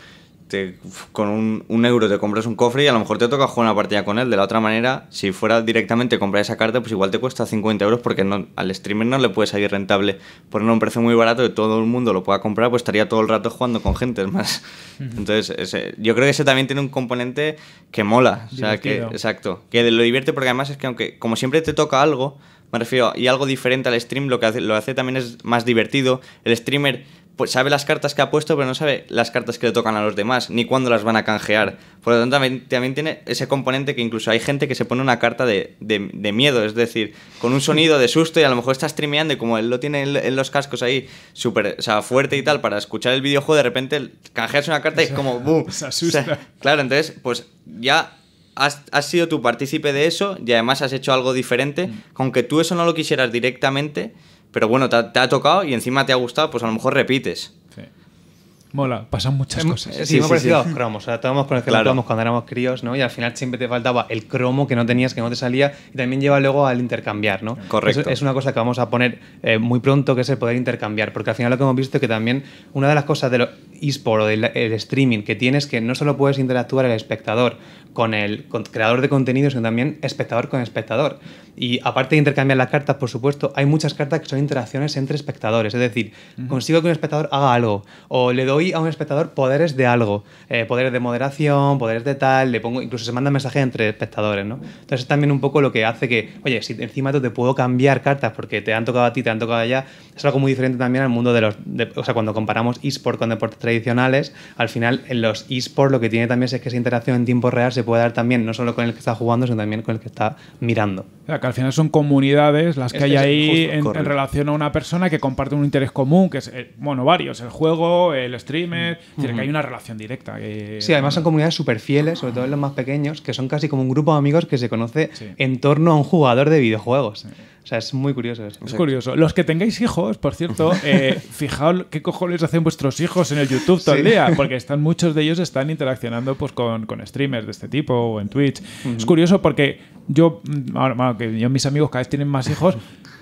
con un, euro te compras un cofre y a lo mejor te toca jugar una partida con él. De la otra manera, si fuera directamente comprar esa carta, pues igual te cuesta 50 euros porque no, al streamer no le puede salir rentable. poner un precio muy barato y todo el mundo lo pueda comprar, pues estaría todo el rato jugando con gente, más. Entonces, yo creo que ese también tiene un componente que mola. O sea, que, exacto. Que lo divierte porque además es que aunque como siempre te toca algo, me refiero, y algo diferente al stream, lo que lo hace también es más divertido. El streamer pues sabe las cartas que ha puesto, pero no sabe las cartas que le tocan a los demás, ni cuándo las van a canjear. Por lo tanto, también, también tiene ese componente que incluso hay gente que se pone una carta de, de, miedo, es decir, con un sonido de susto y a lo mejor está trimeando y como él lo tiene en, los cascos ahí súper o sea, fuerte y tal para escuchar el videojuego, de repente canjeas una carta y es como ¡bum! Se asusta. claro, entonces, pues ya Has, sido tu partícipe de eso y además has hecho algo diferente, mm. con aunque tú eso no lo quisieras directamente, pero bueno, te, ha tocado y encima te ha gustado, pues a lo mejor repites. Mola, pasan muchas em, cosas. Sí, sí me parecido sí, los cromos. O sea, todos con el que cuando éramos críos, ¿no? Y al final siempre te faltaba el cromo que no tenías, que no te salía, y también lleva luego al intercambiar, ¿no? Correcto. es una cosa que vamos a poner eh, muy pronto, que es el poder intercambiar, porque al final lo que hemos visto es que también una de las cosas del eSport o del streaming que tienes es que no solo puedes interactuar el espectador con el creador de contenido, sino también espectador con espectador. Y aparte de intercambiar las cartas, por supuesto, hay muchas cartas que son interacciones entre espectadores. Es decir, consigo que un espectador haga algo, o le doy a un espectador poderes de algo, eh, poderes de moderación, poderes de tal, le pongo, incluso se manda mensajes entre espectadores, ¿no? Entonces es también un poco lo que hace que, oye, si encima te puedo cambiar cartas porque te han tocado a ti, te han tocado allá, es algo muy diferente también al mundo de los, o sea, cuando comparamos eSport con deportes tradicionales, al final en los eSports lo que tiene también es que esa interacción en tiempo real se puede dar también, no solo con el que está jugando, sino también con el que está mirando. O sea, que al final son comunidades las que este hay ahí en, relación a una persona que comparte un interés común, que es, eh, bueno, varios, el juego, el streaming, streamer, que hay una relación directa. Eh, sí, además son comunidades súper fieles, sobre todo en los más pequeños, que son casi como un grupo de amigos que se conoce en torno a un jugador de videojuegos. O sea, es muy curioso Es curioso. Los que tengáis hijos, por cierto, eh, fijaos qué cojones hacen vuestros hijos en el YouTube todo el día, porque están, muchos de ellos están interaccionando pues, con, streamers de este tipo o en Twitch. Es curioso porque yo, mm, ahora bueno, que yo, mis amigos cada vez tienen más hijos,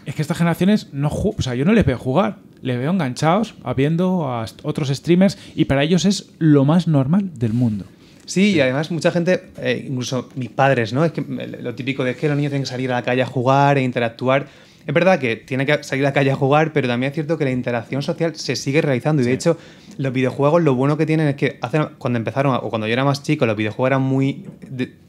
es que estas generaciones no o sea, yo no les veo jugar, les veo enganchados viendo a otros streamers y para ellos es lo más normal del mundo. Sí, y además mucha gente, eh, incluso mis padres, ¿no? Es que lo típico de es que los niños tienen que salir a la calle a jugar e interactuar. Es verdad que tiene que salir a la calle a jugar, pero también es cierto que la interacción social se sigue realizando. Y de hecho, los videojuegos lo bueno que tienen es que hace, cuando empezaron, o cuando yo era más chico, los videojuegos eran muy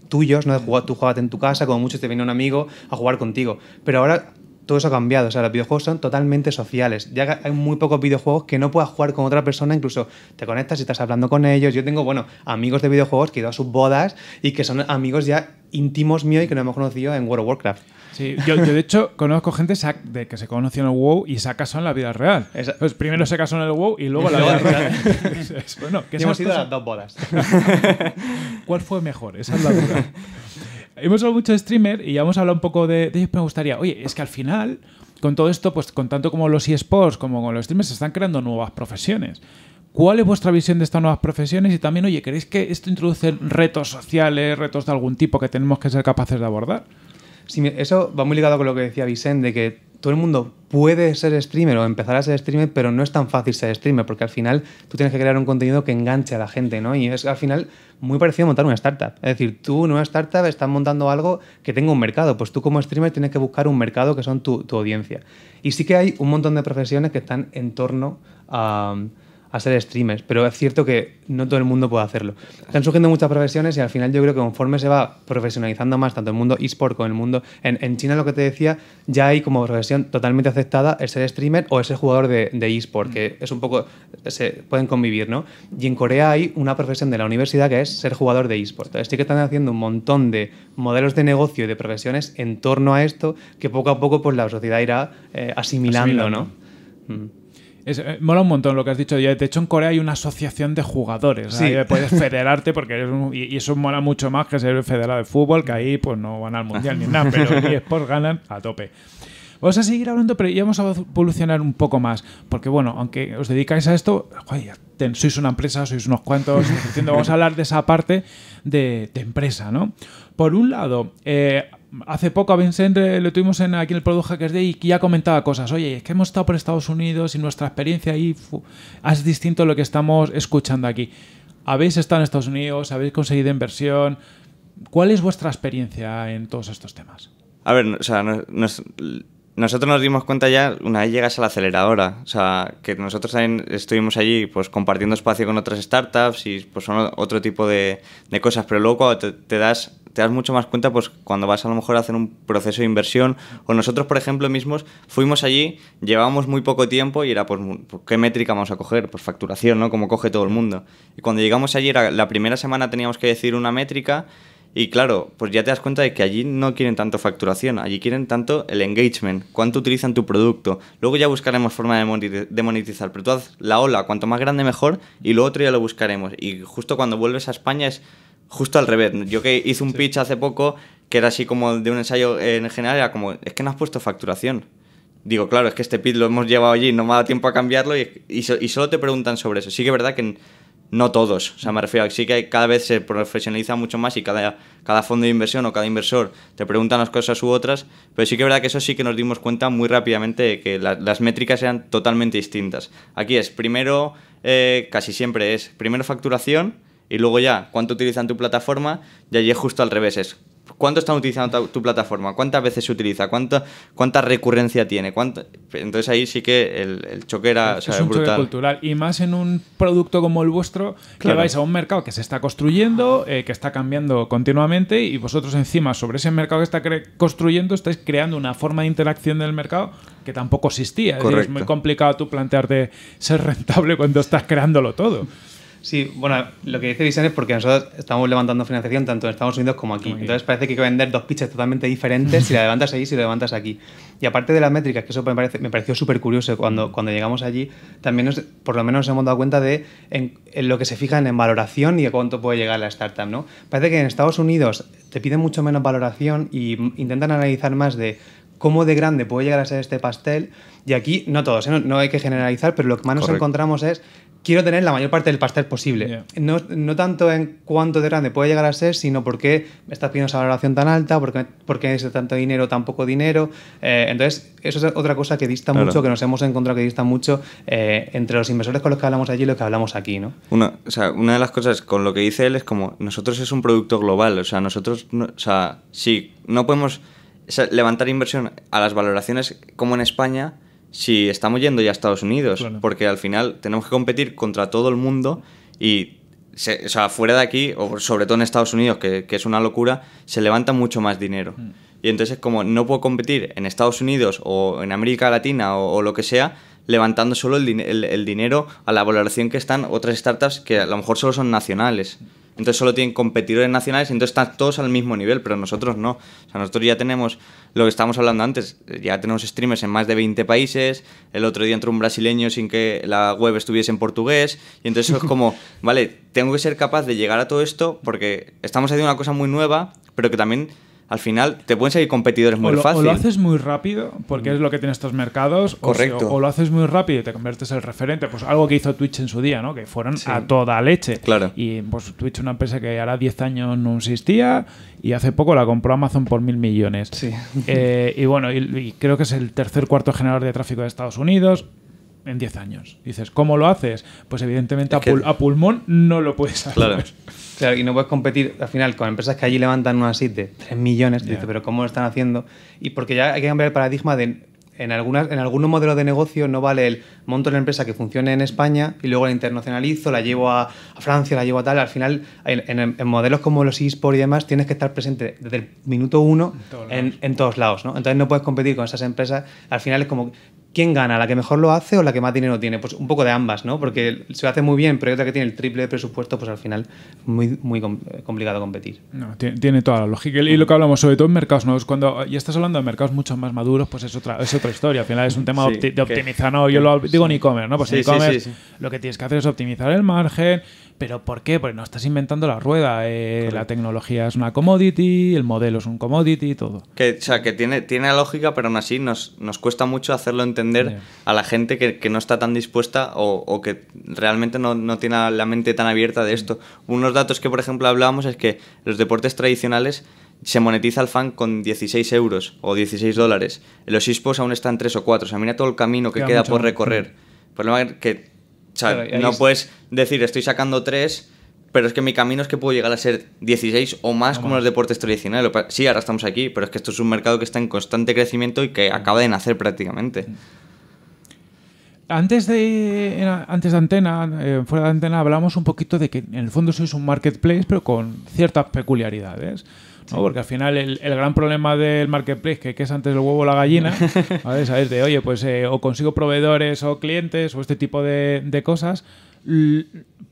tuyos, ¿no? tú jugabas en tu casa, como mucho te venía un amigo a jugar contigo. Pero ahora todo eso ha cambiado. O sea, los videojuegos son totalmente sociales. Ya hay muy pocos videojuegos que no puedas jugar con otra persona, incluso te conectas y estás hablando con ellos. Yo tengo, bueno, amigos de videojuegos que he ido a sus bodas y que son amigos ya íntimos míos y que no hemos conocido en World of Warcraft. Sí, yo, de hecho conozco gente de que se conoció en el WoW y se ha en la vida real. primero se casó en el WoW y luego en la vida real. bueno, hemos ido a las dos bodas. ¿Cuál fue mejor? Esa es la duda hemos hablado mucho de streamer y ya hemos hablado un poco de, de Me gustaría, oye, es que al final, con todo esto, pues con tanto como los eSports como con los streamers, se están creando nuevas profesiones. ¿Cuál es vuestra visión de estas nuevas profesiones? Y también, oye, ¿queréis que esto introduce retos sociales, retos de algún tipo que tenemos que ser capaces de abordar? Sí, eso va muy ligado con lo que decía Vicente, de que todo el mundo puede ser streamer o empezar a ser streamer, pero no es tan fácil ser streamer, porque al final tú tienes que crear un contenido que enganche a la gente, ¿no? Y es al final muy parecido a montar una startup. Es decir, tú en una startup estás montando algo que tenga un mercado, pues tú como streamer tienes que buscar un mercado que son tu, audiencia. Y sí que hay un montón de profesiones que están en torno a a ser streamers, pero es cierto que no todo el mundo puede hacerlo. Están surgiendo muchas profesiones y al final yo creo que conforme se va profesionalizando más tanto el mundo eSport como el mundo... En, China lo que te decía, ya hay como profesión totalmente aceptada el ser streamer o ese jugador de, de eSport, que mm. es un poco... se pueden convivir, ¿no? Y en Corea hay una profesión de la universidad que es ser jugador de eSport. Entonces sí que están haciendo un montón de modelos de negocio y de profesiones en torno a esto que poco a poco pues la sociedad irá eh, asimilando, ¿no? Mm. Eh, mola un montón lo que has dicho. De hecho, en Corea hay una asociación de jugadores. Ahí puedes federarte porque y, eso mola mucho más que ser federado de fútbol, que ahí pues no van al mundial ni nada, pero eSports ganan a tope. Vamos a seguir hablando, pero ya vamos a evolucionar un poco más. Porque, bueno, aunque os dedicáis a esto, sois una empresa, sois unos cuantos. vamos a hablar de esa parte de, empresa, ¿no? Por un lado, eh, hace poco a Vincent le tuvimos en, aquí en el Product Hackers Day y ya comentaba cosas. Oye, es que hemos estado por Estados Unidos y nuestra experiencia ahí es distinto a lo que estamos escuchando aquí. Habéis estado en Estados Unidos, habéis conseguido inversión. ¿Cuál es vuestra experiencia en todos estos temas? A ver, o sea, nosotros nos dimos cuenta ya una vez llegas a la aceleradora, o sea, que nosotros también estuvimos allí pues compartiendo espacio con otras startups y pues son otro tipo de, cosas, pero luego te das te das mucho más cuenta pues cuando vas a lo mejor a hacer un proceso de inversión o nosotros por ejemplo mismos fuimos allí llevábamos muy poco tiempo y era pues, pues qué métrica vamos a coger pues facturación no como coge todo el mundo y cuando llegamos allí era, la primera semana teníamos que decir una métrica y claro, pues ya te das cuenta de que allí no quieren tanto facturación, allí quieren tanto el engagement, cuánto utilizan tu producto. Luego ya buscaremos forma de monetizar, pero tú haz la ola, cuanto más grande mejor, y lo otro ya lo buscaremos. Y justo cuando vuelves a España es justo al revés. Yo que hice un pitch hace poco que era así como de un ensayo en general, era como, es que no has puesto facturación. Digo, claro, es que este pitch lo hemos llevado allí, no me ha dado tiempo a cambiarlo y, solo te preguntan sobre eso. Sí que es verdad que no todos, o sea, me refiero a que sí que cada vez se profesionaliza mucho más y cada, cada fondo de inversión o cada inversor te preguntan unas cosas u otras, pero sí que es verdad que eso sí que nos dimos cuenta muy rápidamente de que las métricas eran totalmente distintas. Aquí es, primero, eh, casi siempre es, primero facturación, y luego ya, ¿cuánto utilizan tu plataforma? Y allí es justo al revés, es ¿Cuánto están utilizando tu, plataforma? ¿Cuántas veces se utiliza? ¿Cuánta, cuánta recurrencia tiene? Entonces ahí sí que el, choque era es, es un Choque cultural. Y más en un producto como el vuestro, que vais a un mercado que se está construyendo, eh, que está cambiando continuamente, y vosotros encima sobre ese mercado que está construyendo estáis creando una forma de interacción del mercado que tampoco existía. Es, es muy complicado tú plantearte ser rentable cuando estás creándolo todo. Sí, bueno, lo que dice Vicente es porque nosotros estamos levantando financiación tanto en Estados Unidos como aquí. Entonces parece que hay que vender dos pitches totalmente diferentes si la levantas allí, si la levantas aquí. Y aparte de las métricas, que eso me, parece, me pareció súper curioso cuando, cuando llegamos allí, también por lo menos nos hemos dado cuenta de en, lo que se fijan en valoración y a cuánto puede llegar la startup. ¿no? Parece que en Estados Unidos te piden mucho menos valoración e intentan analizar más de cómo de grande puede llegar a ser este pastel. Y aquí, no todos, ¿eh? no, hay que generalizar, pero lo que más nos encontramos es quiero tener la mayor parte del pastel posible. No, tanto en cuánto de grande puede llegar a ser, sino por qué me estás pidiendo esa valoración tan alta, por qué, tanto dinero, tan poco dinero. Eh, entonces, eso es otra cosa que dista mucho, que nos hemos encontrado que dista mucho eh, entre los inversores con los que hablamos allí y los que hablamos aquí. ¿no? Una, sea, una de las cosas con lo que dice él es como, nosotros es un producto global, o sea, nosotros, no podemos levantar inversión a las valoraciones como en España, si estamos yendo ya a Estados Unidos, porque al final tenemos que competir contra todo el mundo y o sea, fuera de aquí, o sobre todo en Estados Unidos, que, es una locura, se levanta mucho más dinero. Mm. Y entonces, como no puedo competir en Estados Unidos o en América Latina o, lo que sea, levantando solo el, dinero a la valoración que están otras startups que a lo mejor solo son nacionales entonces solo tienen competidores nacionales, entonces están todos al mismo nivel, pero nosotros no. O sea, nosotros ya tenemos lo que estábamos hablando antes, ya tenemos streamers en más de 20 países, el otro día entró un brasileño sin que la web estuviese en portugués, y entonces es como, vale, tengo que ser capaz de llegar a todo esto porque estamos haciendo una cosa muy nueva, pero que también al final te pueden seguir competidores muy fácil. O lo haces muy rápido, porque es lo que tienen estos mercados. Correcto. O, lo haces muy rápido y te conviertes en el referente. Pues algo que hizo Twitch en su día, ¿no? Que fueron a toda leche. Claro. Y pues Twitch, una empresa que hará 10 años no existía y hace poco la compró Amazon por mil millones. Sí. Eh, y bueno, y, creo que es el tercer cuarto generador de tráfico de Estados Unidos en 10 años. Dices, ¿cómo lo haces? Pues evidentemente a, a, pulmón no lo puedes hacer. Claro. Claro, y no puedes competir al final con empresas que allí levantan una SIT de 3 millones, dice pero ¿cómo lo están haciendo? Y porque ya hay que cambiar el paradigma de en, algunas, en algunos modelos de negocio no vale el monto de la empresa que funcione en España y luego la internacionalizo, la llevo a, Francia, la llevo a tal. Al final, en, modelos como los eSports y demás, tienes que estar presente desde el minuto uno en, todos lados. En, todos lados ¿no? Entonces no puedes competir con esas empresas. Al final es como ¿Quién gana? ¿La que mejor lo hace o la que más dinero tiene? Pues un poco de ambas, ¿no? Porque se lo hace muy bien, pero hay otra que tiene el triple de presupuesto, pues al final es muy, muy eh, complicado competir. No, tiene, toda la lógica. Y lo que hablamos, sobre todo en mercados nuevos, cuando ya estás hablando de mercados mucho más maduros, pues es otra, es otra historia. Al final es un tema de optimizar, ¿no? Yo lo digo en e-commerce, ¿no? Pues en e-commerce lo que tienes que hacer es optimizar el margen, ¿Pero por qué? Porque no estás inventando la rueda. Eh, la tecnología es una commodity, el modelo es un commodity, todo. Que, o sea, que tiene, tiene lógica, pero aún así nos, nos cuesta mucho hacerlo entender a la gente que, no está tan dispuesta o, que realmente no, tiene la mente tan abierta de esto. Unos datos que, por ejemplo, hablábamos es que los deportes tradicionales se monetiza al fan con 16 euros o 16 dólares. Los ISPOs aún están 3 o 4. O sea, mira todo el camino que queda, por recorrer. El problema es que no puedes decir, estoy sacando tres, pero es que mi camino es que puedo llegar a ser 16 o más como los deportes tradicionales. Sí, ahora estamos aquí, pero es que esto es un mercado que está en constante crecimiento y que acaba de nacer prácticamente. Antes de, antes de antena, eh, fuera de antena, hablamos un poquito de que en el fondo sois un marketplace, pero con ciertas peculiaridades. ¿no? Porque al final el, el, gran problema del marketplace, que, que es antes el huevo o la gallina, Sabes de, este, oye, pues eh, o consigo proveedores o clientes o este tipo de, de cosas,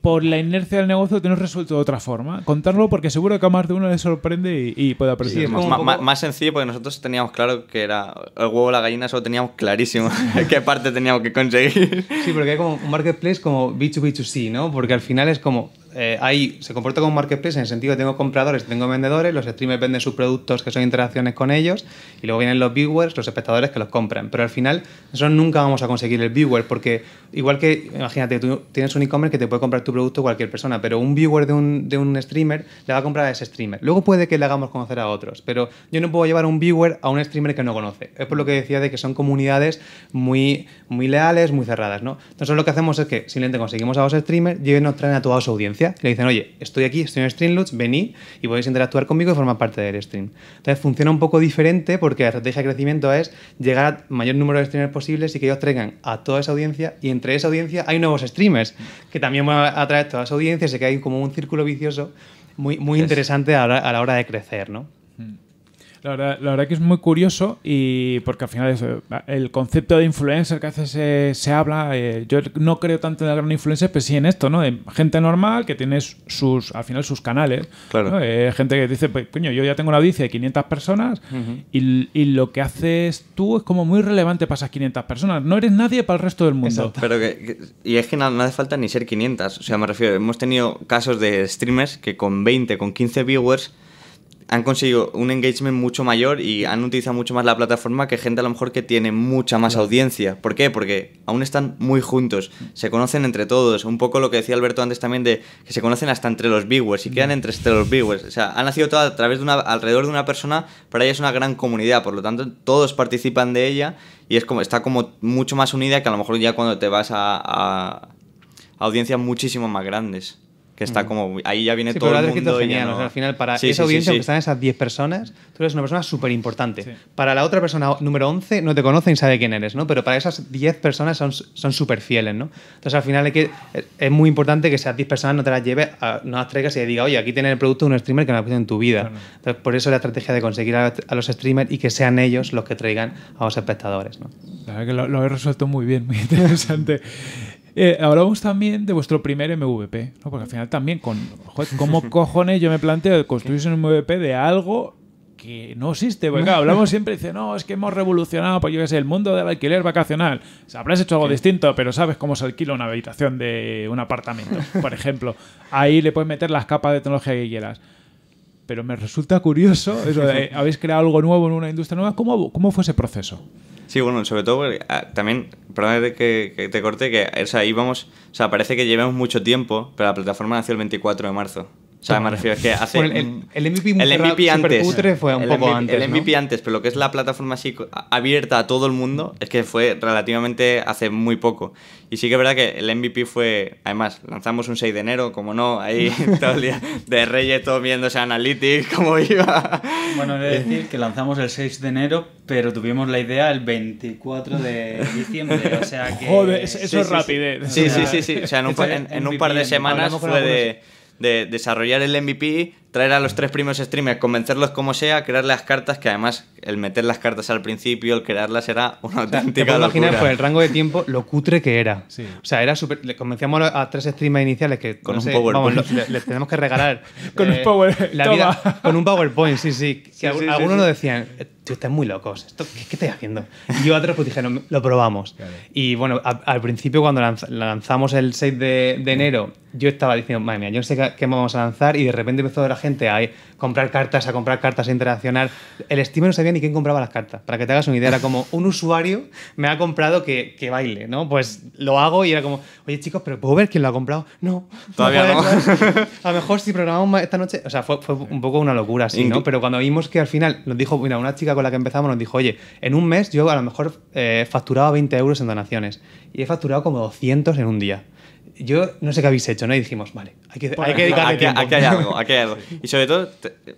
por la inercia del negocio tenemos resuelto de otra forma. Contarlo porque seguro que a más de uno le sorprende y, puede apreciar. más, sencillo porque nosotros teníamos claro que era el huevo o la gallina, solo teníamos clarísimo qué parte teníamos que conseguir. Sí, porque hay como un marketplace como B2B2C, ¿no? Porque al final es como eh, ahí se comporta como marketplace en el sentido que tengo compradores, tengo vendedores, los streamers venden sus productos que son interacciones con ellos y luego vienen los viewers, los espectadores que los compran. Pero al final nosotros nunca vamos a conseguir el viewer porque igual que, imagínate, tú tienes un e-commerce que te puede comprar tu producto cualquier persona, pero un viewer de un, de un streamer le va a comprar a ese streamer. Luego puede que le hagamos conocer a otros, pero yo no puedo llevar un viewer a un streamer que no conoce. Es por lo que decía de que son comunidades muy, muy leales, muy cerradas. ¿no? Entonces lo que hacemos es que si simplemente conseguimos a los streamers y nos traen a toda su audiencia le dicen, oye, estoy aquí, estoy en Streamloops, vení y podéis interactuar conmigo y formar parte del stream. Entonces funciona un poco diferente porque la estrategia de crecimiento es llegar al mayor número de streamers posibles y que ellos traigan a toda esa audiencia y entre esa audiencia hay nuevos streamers que también van a atraer toda esa audiencia, y que hay como un círculo vicioso muy, muy interesante a la hora de crecer, ¿no? La verdad, la verdad, que es muy curioso y porque al final eh, el concepto de influencer que hace se, habla, eh, yo no creo tanto en el gran influencer, pero sí en esto, ¿no? De gente normal que tiene sus, al final sus canales. Claro. Eh, gente que dice, pues, coño, yo ya tengo una audiencia de 500 personas y, lo que haces tú es como muy relevante para esas 500 personas. No eres nadie para el resto del mundo. Pero y es que no, no hace falta ni ser 500. O sea, me refiero, hemos tenido casos de streamers que con 20, con 15 viewers han conseguido un engagement mucho mayor y han utilizado mucho más la plataforma que gente a lo mejor que tiene mucha más audiencia. ¿Por qué? Porque aún están muy juntos, se conocen entre todos, un poco lo que decía Alberto antes también de que se conocen hasta entre los viewers y quedan entre, los viewers. O sea, han nacido todo a través de una, alrededor de una persona, para ella es una gran comunidad, por lo tanto todos participan de ella y es como, está como mucho más unida que a lo mejor ya cuando te vas a audiencias muchísimo más grandes está como. Ahí ya viene todo el mundo. Genial, al final, para esa audiencia, están esas 10 personas, tú eres una persona súper importante. Para la otra persona número 11, no te conocen y sabe quién eres, ¿no? Pero para esas 10 personas son súper fieles, ¿no? Entonces, al final, es, que, es muy importante que esas 10 personas no te las lleves, no las traigas y digas diga, oye, aquí tienes el producto de un streamer que no ha puesto en tu vida. Entonces, por eso la estrategia de conseguir a, los streamers y que sean ellos los que traigan a los espectadores, ¿no? La verdad que lo, lo he resuelto muy bien, muy interesante. Eh, hablamos también de vuestro primer MVP, ¿no? porque al final también, con, joder, ¿cómo cojones yo me planteo construir un MVP de algo que no existe? Porque hablamos siempre y dice, no, es que hemos revolucionado, pues yo qué sé, el mundo del alquiler vacacional. O habrás hecho algo distinto, pero sabes cómo se alquila una habitación de un apartamento, por ejemplo. Ahí le puedes meter las capas de tecnología que quieras. Pero me resulta curioso, habéis creado algo nuevo en una industria nueva. ¿Cómo, cómo fue ese proceso? Sí, bueno, sobre todo eh, ah, también, perdón que, que, te corte, que ahí vamos, o sea, parece que llevamos mucho tiempo, pero la plataforma nació el 24 de marzo. O sea, me refiero a que hace... el, MVP, antes, fue un poco antes, El MVP antes, pero lo que es la plataforma así abierta a todo el mundo es que fue relativamente hace muy poco. Y sí que es verdad que el MVP fue... Además, lanzamos un 6 de enero, como no, ahí todo el día de Reyes, todo ese Analytics, como iba. Bueno, he decir que lanzamos el 6 de enero, pero tuvimos la idea el 24 de diciembre, o sea que... Joder, eso es rapidez. Sí, sí, sí, sí, O sea, en un, en un par de semanas fue de de desarrollar el MVP, traer a los tres primeros streamers, convencerlos como sea, crear las cartas, que además el meter las cartas al principio, el crearlas era una auténtica. te imaginar por el rango de tiempo lo cutre que era. O sea, era súper. Le convencíamos a tres streamers iniciales que. Con un PowerPoint. les tenemos que regalar. con un eh, PowerPoint. con un PowerPoint, sí, sí. algunos lo decían, tío, estás muy locos, ¿Esto, qué, qué estáis haciendo? Y yo a otros pues dijeron, lo probamos. Y bueno, al principio cuando la lanzamos el 6 de, de, enero, yo estaba diciendo, madre mía, yo no sé qué vamos a lanzar y de repente empezó la gente a comprar cartas, a comprar cartas, a interaccionar. El Steam no sabía ni quién compraba las cartas, para que te hagas una idea, era como un usuario me ha comprado que, que baile, ¿no? Pues lo hago y era como, oye chicos, pero ¿puedo ver quién lo ha comprado? No, todavía no. a lo mejor si programamos esta noche, o sea, fue, fue un poco una locura así, ¿no? Pero cuando vimos que al final nos dijo, mira, una chica con la que empezamos nos dijo, oye, en un mes yo a lo mejor he eh, facturado 20 euros en donaciones y he facturado como 200 en un día. Yo no sé qué habéis hecho, ¿no? Y dijimos, vale, hay que, hay que tiempo. Aquí hay algo, aquí hay algo. Y sobre todo,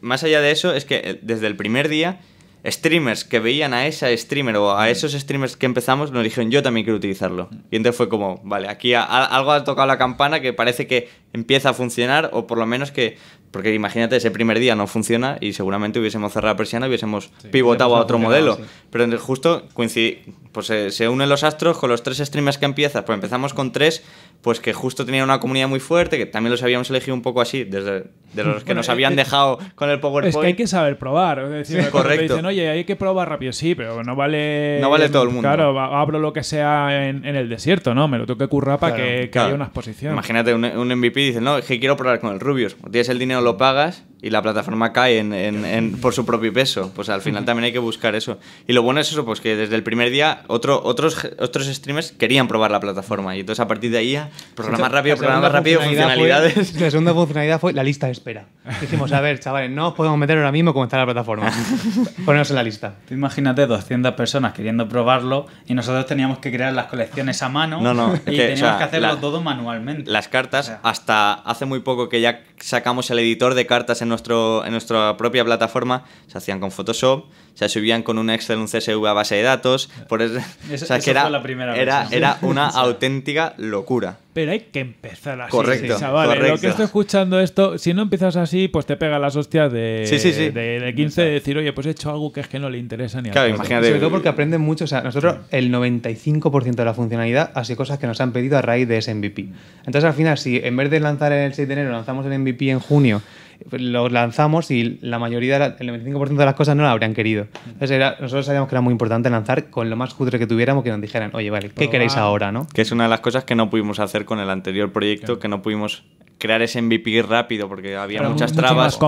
más allá de eso, es que eh, desde el primer día streamers que veían a esa streamer o a esos streamers que empezamos nos dijeron yo también quiero utilizarlo. Mm. Y entonces fue como, vale, aquí algo ha tocado la campana que parece que empieza a funcionar o por lo menos que porque imagínate, ese primer día no funciona y seguramente hubiésemos cerrado la persiana, hubiésemos pivotado a otro modelo. Pero justo coincide, pues eh, se, unen los astros con los tres streamers que empiezas. Pues empezamos con tres, pues que justo tenía una comunidad muy fuerte, que también los habíamos elegido un poco así, desde de los que nos habían eh, eh, dejado con el PowerPoint. Es que hay que saber probar. Es correcto. dicen, oye, hay que probar rápido, sí, pero no vale. No vale todo el mundo. Claro, abro lo que sea en, el desierto, ¿no? Me lo tengo que currar para que, que haya una exposición. Imagínate un, un MVP dice, no, es que quiero probar con el Rubius. Tienes el dinero, lo pagas y la plataforma cae en, por su propio peso. Pues al final también hay que buscar eso. Y lo bueno es eso, pues que desde el primer día otro, otros, otros streamers querían probar la plataforma y entonces a partir de ahí Programa rápido, programa rápido, funcionalidades. la segunda funcionalidad fue la lista de espera. Dijimos, a ver, chavales, no os podemos meter ahora mismo como está la plataforma. Poneros en la lista. imagínate 200 personas queriendo probarlo y nosotros teníamos que crear las colecciones a mano y teníamos que hacerlo todo manualmente. Las cartas, hasta hace muy poco que ya sacamos el editor de cartas en, nuestro, en nuestra propia plataforma, se hacían con Photoshop, se subían con un Excel, un CSV a base de datos. Por o sea, que era, la primera era una auténtica locura pero hay que empezar así, correcto, Lo que estoy escuchando esto, si no empiezas así, pues te pega la hostias de, de, 15 de decir, oye, pues he hecho algo que es que no le interesa ni a Claro, imagínate. Sobre todo porque aprenden mucho. O sea, nosotros el 95% de la funcionalidad ha sido cosas que nos han pedido a raíz de ese MVP. Entonces, al final, si en vez de lanzar en el 6 de enero lanzamos el MVP en junio lo lanzamos y la mayoría, el 95% de las cosas no la habrían querido. Entonces nosotros sabíamos que era muy importante lanzar con lo más cutre que tuviéramos que nos dijeran, oye, vale, ¿qué queréis ahora? ¿no? Que es una de las cosas que no pudimos hacer con el anterior proyecto, que no pudimos crear ese MVP rápido porque había muchas trabas.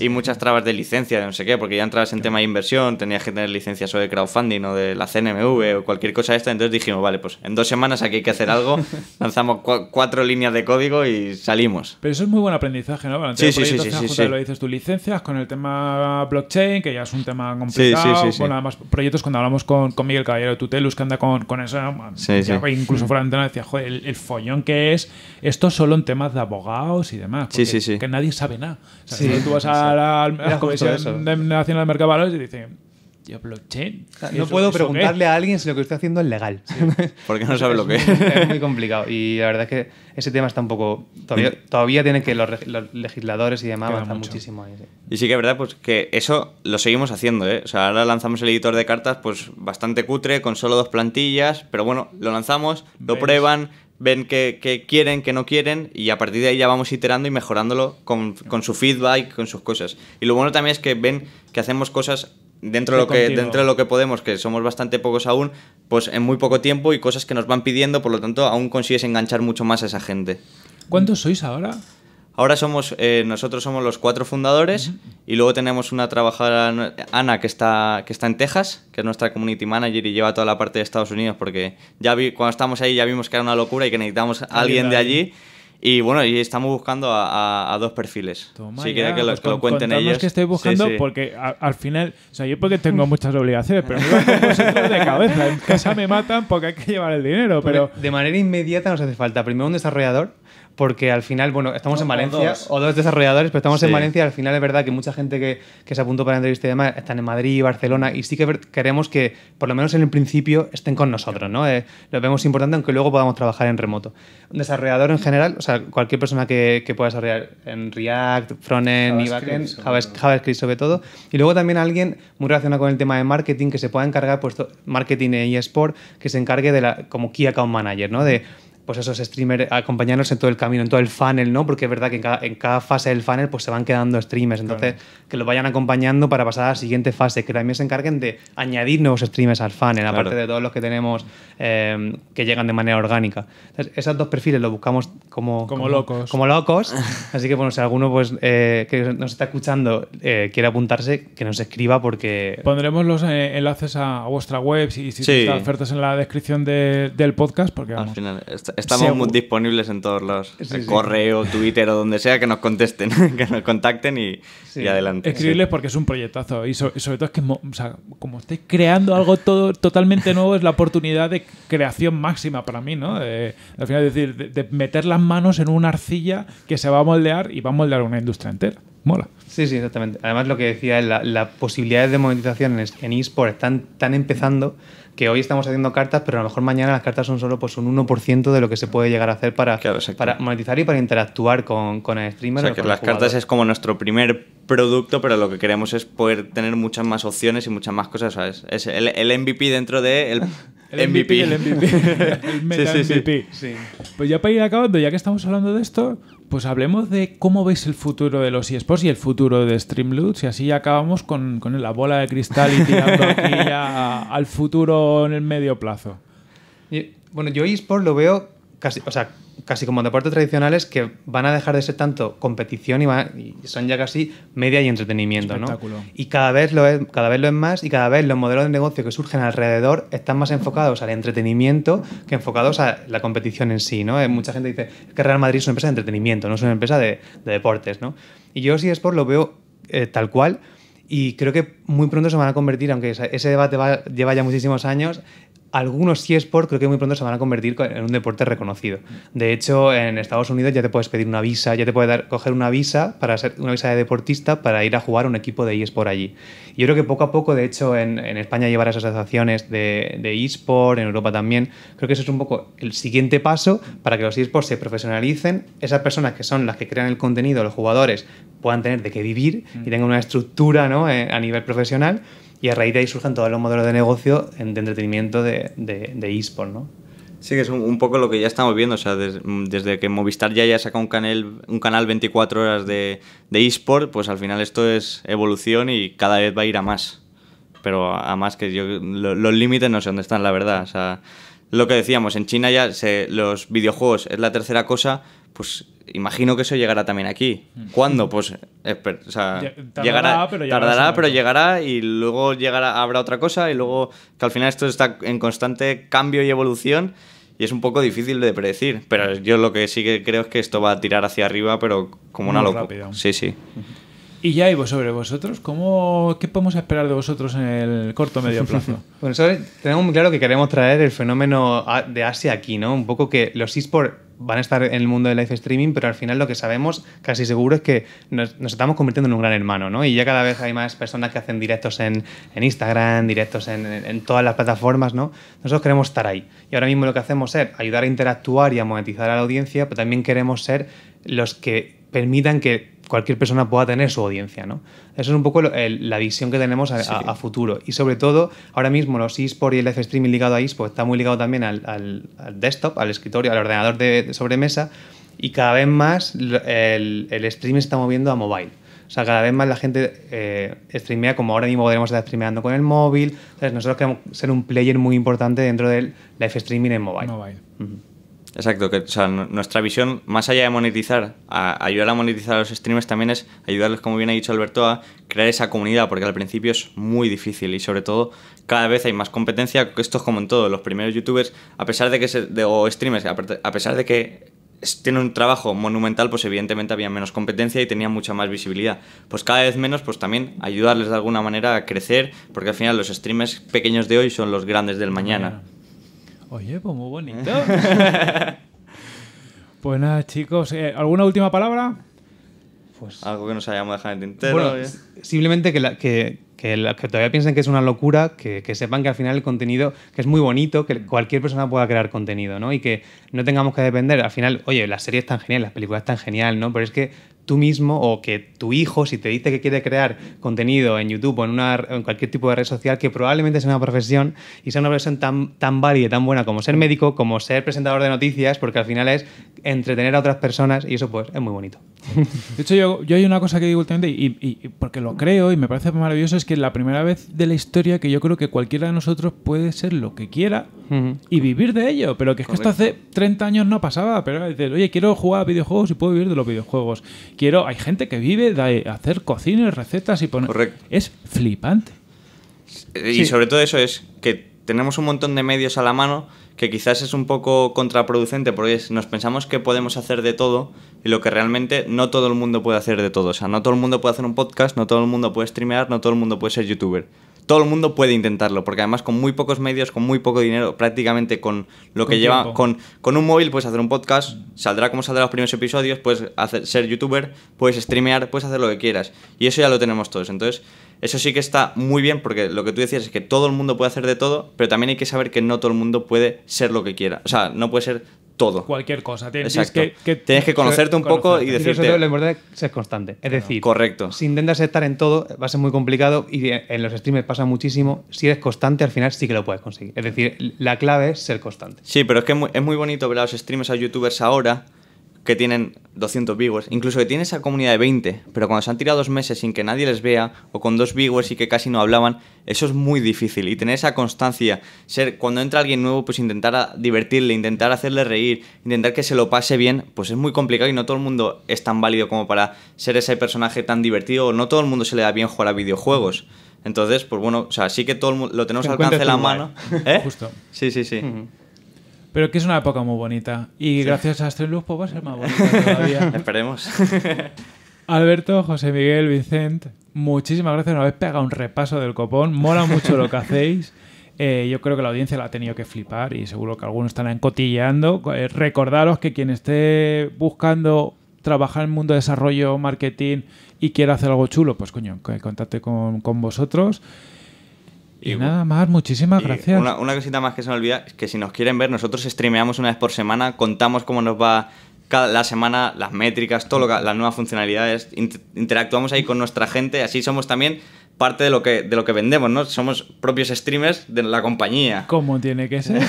Y muchas trabas de licencia, de no sé qué, porque ya entrabas en tema de inversión, tenías que tener licencia sobre crowdfunding o de la CNMV o cualquier cosa esta. Entonces dijimos, vale, pues en dos semanas aquí hay que hacer algo, lanzamos cuatro líneas de código y salimos. Pero eso es muy buen aprendizaje, ¿no? sí, sí, sí, sí, sí, Lo dices tú licencias con el tema blockchain, que ya es un tema complicado. Sí, bueno, además, proyectos cuando hablamos con, con Miguel Caballero de Tutelus, que anda con, con eso, incluso fuera de antena, decía, joder, el, follón que es, esto solo en temas de abogados y demás. sí, sí, Que nadie sabe nada. O tú vas a la, Comisión Nacional de Mercado y dicen, yo blockchain. no puedo preguntarle a alguien si lo que estoy haciendo es legal. Porque no sabe lo que es. Es muy complicado. Y la verdad es que ese tema está un poco. Todavía, tienen que los, legisladores y demás avanzar muchísimo ahí. Y sí que es verdad, pues que eso lo seguimos haciendo, ¿eh? O sea, ahora lanzamos el editor de cartas, pues bastante cutre, con solo dos plantillas, pero bueno, lo lanzamos, lo prueban ven que, quieren, que no quieren, y a partir de ahí ya vamos iterando y mejorándolo con, su feedback, con sus cosas. Y lo bueno también es que ven que hacemos cosas dentro lo que dentro de lo que podemos, que somos bastante pocos aún, pues en muy poco tiempo y cosas que nos van pidiendo, por lo tanto aún consigues enganchar mucho más a esa gente. ¿Cuántos sois ahora? Ahora somos, eh, nosotros somos los cuatro fundadores y luego tenemos una trabajadora, Ana, que está, que está en Texas, que es nuestra community manager y lleva toda la parte de Estados Unidos, porque ya cuando estamos ahí ya vimos que era una locura y que necesitamos a alguien de allí. Y bueno, y estamos buscando a, dos perfiles. si quieren que, lo, pues cuenten ellos cuenten ellos. que estoy buscando porque al final, o sea, yo porque tengo mm. muchas obligaciones, pero de cabeza. En casa me matan porque hay que llevar el dinero. Pero... de manera inmediata nos hace falta primero un desarrollador porque al final, bueno, estamos en Valencia, o dos, desarrolladores, pero estamos en Valencia, al final es verdad que mucha gente que, se apuntó para la entrevista y demás están en Madrid, Barcelona, y sí que queremos que, por lo menos en el principio, estén con nosotros, ¿no? Eh, lo vemos importante, aunque luego podamos trabajar en remoto. Un desarrollador en general, o sea, cualquier persona que, pueda desarrollar en React, frontend y backend, JavaScript, sobre todo, y luego también alguien muy relacionado con el tema de marketing que se pueda encargar, puesto marketing y e eSport, que se encargue de la, como Key Account Manager, ¿no? pues esos streamers, acompañarnos en todo el camino, en todo el funnel, ¿no? Porque es verdad que en cada, fase del funnel pues se van quedando streamers, entonces que los vayan acompañando para pasar a la siguiente fase, que también se encarguen de añadir nuevos streamers al funnel, aparte de todos los que tenemos eh, que llegan de manera orgánica. Entonces, esos dos perfiles los buscamos como, locos. Como locos, así que bueno, si alguno pues eh, que nos está escuchando eh, quiere apuntarse, que nos escriba porque... Pondremos los enlaces a, vuestra web y si sí. ofertas en la descripción del podcast, porque... Al final, estamos muy disponibles en todos los correos, Twitter o donde sea, que nos contesten, que nos contacten y, adelante. Escribirles porque es un proyectazo. Y, sobre todo es que, como estoy creando algo todo totalmente nuevo, es la oportunidad de creación máxima para mí, ¿no? al final, es decir, de, meter las manos en una arcilla que se va a moldear y va a moldear una industria entera mola. Sí, sí, exactamente. Además, lo que decía, las posibilidades de monetización en eSport están tan empezando que hoy estamos haciendo cartas, pero a lo mejor mañana las cartas son solo pues, un 1% de lo que se puede llegar a hacer para, monetizar y para interactuar con, con el streamer. O sea, que las cartas es como nuestro primer producto, pero lo que queremos es poder tener muchas más opciones y muchas más cosas. es, el, MVP dentro del de el MVP. El MVP. el MVP. Pues ya para ir acabando, ya que estamos hablando de esto, pues hablemos de cómo veis el futuro de los eSports y el futuro de Streamloot Y así ya acabamos con, la bola de cristal y tirando aquí al futuro en el medio plazo. Bueno, yo eSports lo veo casi, o sea, casi como deportes tradicionales que van a dejar de ser tanto competición y, son ya casi media y entretenimiento, ¿no? Y cada vez, lo es, cada vez lo es más y cada vez los modelos de negocio que surgen alrededor están más enfocados al entretenimiento que enfocados a la competición en sí, ¿no? Eh, mucha gente dice que Real Madrid es una empresa de entretenimiento, no es una empresa de, deportes, Y yo si por lo veo eh, tal cual y creo que muy pronto se van a convertir, aunque ese debate lleva ya muchísimos años, algunos eSports creo que muy pronto se van a convertir en un deporte reconocido. De hecho, en Estados Unidos ya te puedes pedir una visa, ya te puedes coger una visa para ser una visa de deportista para ir a jugar un equipo de eSport allí. Yo creo que poco a poco, de hecho, en, España llevar esas asociaciones de, de eSport, en Europa también, creo que eso es un poco el siguiente paso para que los eSports se profesionalicen, esas personas que son las que crean el contenido, los jugadores, puedan tener de qué vivir y tengan una estructura ¿no? Eh, a nivel profesional y a raíz de ahí surgen todos los modelos de negocio de entretenimiento de, de, de ¿no? Sí, que es un, poco lo que ya estamos viendo. O sea, desde que Movistar ya haya sacado un canal, un canal 24 horas de, de eSport, pues al final esto es evolución y cada vez va a ir a más. Pero a, más que yo. los límites no sé dónde están, la verdad. O sea, lo que decíamos, en China ya los videojuegos es la tercera cosa, pues imagino que eso llegará también aquí. Mm. ¿Cuándo? Pues tardará, llegará, pero llegará, tardará, pero llegará y luego llegará, habrá otra cosa y luego que al final esto está en constante cambio y evolución y es un poco difícil de predecir. Pero yo lo que sí que creo es que esto va a tirar hacia arriba, pero como una locura. Sí, sí. Y ya vos sobre vosotros, ¿cómo, ¿qué podemos esperar de vosotros en el corto o medio plazo? bueno, tenemos muy claro que queremos traer el fenómeno de Asia aquí, ¿no? Un poco que los esports van a estar en el mundo del live streaming, pero al final lo que sabemos casi seguro es que nos, estamos convirtiendo en un gran hermano, ¿no? Y ya cada vez hay más personas que hacen directos en, Instagram, directos en, todas las plataformas, ¿no? Nosotros queremos estar ahí. Y ahora mismo lo que hacemos es ayudar a interactuar y a monetizar a la audiencia, pero también queremos ser los que permitan que cualquier persona pueda tener su audiencia, ¿no? Eso es un poco la visión que tenemos a, futuro. Y sobre todo, ahora mismo los eSports y el live streaming ligado a eSports está muy ligado también al, desktop, al escritorio, al ordenador de, sobremesa y cada vez más el, streaming se está moviendo a mobile. O sea, cada vez más la gente eh, streamea como ahora mismo podemos estar streameando con el móvil. Entonces, nosotros queremos ser un player muy importante dentro del live streaming en mobile. Exacto, que nuestra visión, más allá de monetizar, a ayudar a monetizar a los streamers también es ayudarles, como bien ha dicho Alberto, a crear esa comunidad, porque al principio es muy difícil y sobre todo cada vez hay más competencia, esto es como en todo, los primeros youtubers, a pesar de que se, o streamers, a pesar de que tiene un trabajo monumental, pues evidentemente había menos competencia y tenía mucha más visibilidad. Pues cada vez menos, pues también ayudarles de alguna manera a crecer, porque al final los streamers pequeños de hoy son los grandes del mañana. Oye, pues muy bonito. pues nada, chicos, eh, ¿alguna última palabra? Pues... Algo que nos hayamos dejado en el tintero. simplemente que, los que todavía piensen que es una locura, que, sepan que al final el contenido, que es muy bonito, que cualquier persona pueda crear contenido, ¿no? Y que no tengamos que depender. Al final, oye, las series están genial, las películas están genial, ¿no? Pero es que tú mismo o que tu hijo, si te dice que quiere crear contenido en YouTube o en, una, en cualquier tipo de red social, que probablemente sea una profesión y sea una profesión tan, tan válida y tan buena como ser médico, como ser presentador de noticias, porque al final es entretener a otras personas y eso pues es muy bonito. De hecho, yo, yo hay una cosa que digo últimamente y, y, porque lo creo y me parece maravilloso, es que es la primera vez de la historia que yo creo que cualquiera de nosotros puede ser lo que quiera y vivir de ello, pero que es que esto hace 30 años no pasaba, pero dices, oye, quiero jugar a videojuegos y puedo vivir de los videojuegos quiero, hay gente que vive de hacer cocina y recetas y poner... Es flipante. Eh, y sobre todo eso es que tenemos un montón de medios a la mano que quizás es un poco contraproducente porque nos pensamos que podemos hacer de todo y lo que realmente no todo el mundo puede hacer de todo. O sea, no todo el mundo puede hacer un podcast, no todo el mundo puede streamear, no todo el mundo puede ser youtuber todo el mundo puede intentarlo, porque además con muy pocos medios, con muy poco dinero, prácticamente con lo que lleva, con, con, un móvil puedes hacer un podcast, saldrá como saldrá los primeros episodios, puedes hacer, ser youtuber, puedes streamear, puedes hacer lo que quieras. Y eso ya lo tenemos todos. Entonces, eso sí que está muy bien, porque lo que tú decías es que todo el mundo puede hacer de todo, pero también hay que saber que no todo el mundo puede ser lo que quiera. O sea, no puede ser todo. Cualquier cosa. Tienes, Que, Tienes que conocerte un poco y decirte... es lo importante es ser constante. Es decir... Correcto. Si intentas estar en todo, va a ser muy complicado y en los streamers pasa muchísimo. Si eres constante, al final sí que lo puedes conseguir. Es decir, la clave es ser constante. Sí, pero es que es muy, bonito ver a los streamers, a youtubers ahora que tienen 200 viewers, incluso que tiene esa comunidad de 20, pero cuando se han tirado dos meses sin que nadie les vea, o con dos viewers y que casi no hablaban, eso es muy difícil. Y tener esa constancia, ser cuando entra alguien nuevo, pues intentar divertirle, intentar hacerle reír, intentar que se lo pase bien, pues es muy complicado y no todo el mundo es tan válido como para ser ese personaje tan divertido, O no todo el mundo se le da bien jugar a videojuegos. Entonces, pues bueno, o sea, sí que todo el mundo lo tenemos al alcance de la mano. ¿Eh? Justo. Sí, sí, sí. Pero que es una época muy bonita. Y gracias a Astreluz pues va a ser más bonita todavía. Esperemos. Alberto, José Miguel, Vicent, muchísimas gracias. Una vez pega un repaso del copón. Mola mucho lo que hacéis. Eh, yo creo que la audiencia la ha tenido que flipar y seguro que algunos están encotillando. Eh, recordaros que quien esté buscando trabajar en el mundo de desarrollo, marketing y quiera hacer algo chulo, pues coño, contacte con, con vosotros. Y, nada más, muchísimas gracias. Una, cosita más que se me olvida, es que si nos quieren ver, nosotros streameamos una vez por semana, contamos cómo nos va cada, la semana, las métricas, todo las nuevas funcionalidades, interactuamos ahí con nuestra gente, así somos también parte de lo que de lo que vendemos, ¿no? Somos propios streamers de la compañía. Como tiene que ser.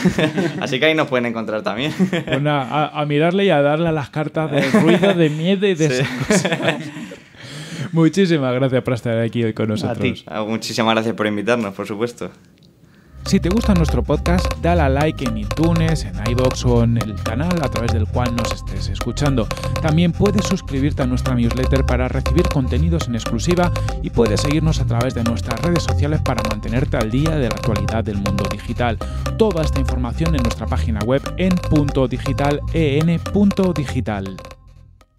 Así que ahí nos pueden encontrar también. Pues a, mirarle y a darle a las cartas de ruido, de miedo y de esas cosas. Muchísimas gracias por estar aquí hoy con nosotros. A ti. Ah, muchísimas gracias por invitarnos, por supuesto. Si te gusta nuestro podcast, dale a like en iTunes, en iBox o en el canal a través del cual nos estés escuchando. También puedes suscribirte a nuestra newsletter para recibir contenidos en exclusiva y puedes seguirnos a través de nuestras redes sociales para mantenerte al día de la actualidad del mundo digital. Toda esta información en nuestra página web en punto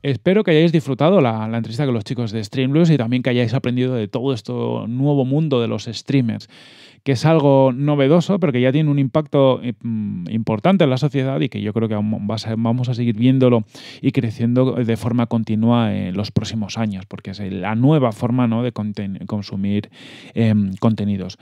Espero que hayáis disfrutado la, entrevista con los chicos de Streamlabs y también que hayáis aprendido de todo este nuevo mundo de los streamers, que es algo novedoso, pero que ya tiene un impacto eh, mm, importante en la sociedad y que yo creo que vamos a seguir viéndolo y creciendo de forma continua en los próximos años, porque es la nueva forma ¿no? de consumir em, contenidos.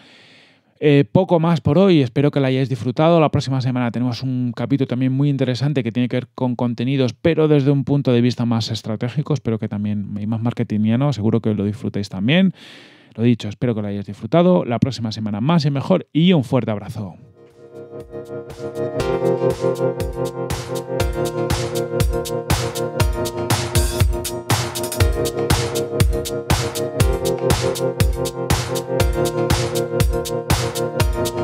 Eh, poco más por hoy, espero que la hayáis disfrutado. La próxima semana tenemos un capítulo también muy interesante que tiene que ver con contenidos, pero desde un punto de vista más estratégico, espero que también, hay más marketingiano, seguro que lo disfrutéis también. Lo dicho, espero que lo hayáis disfrutado. La próxima semana más y mejor y un fuerte abrazo. Thank you.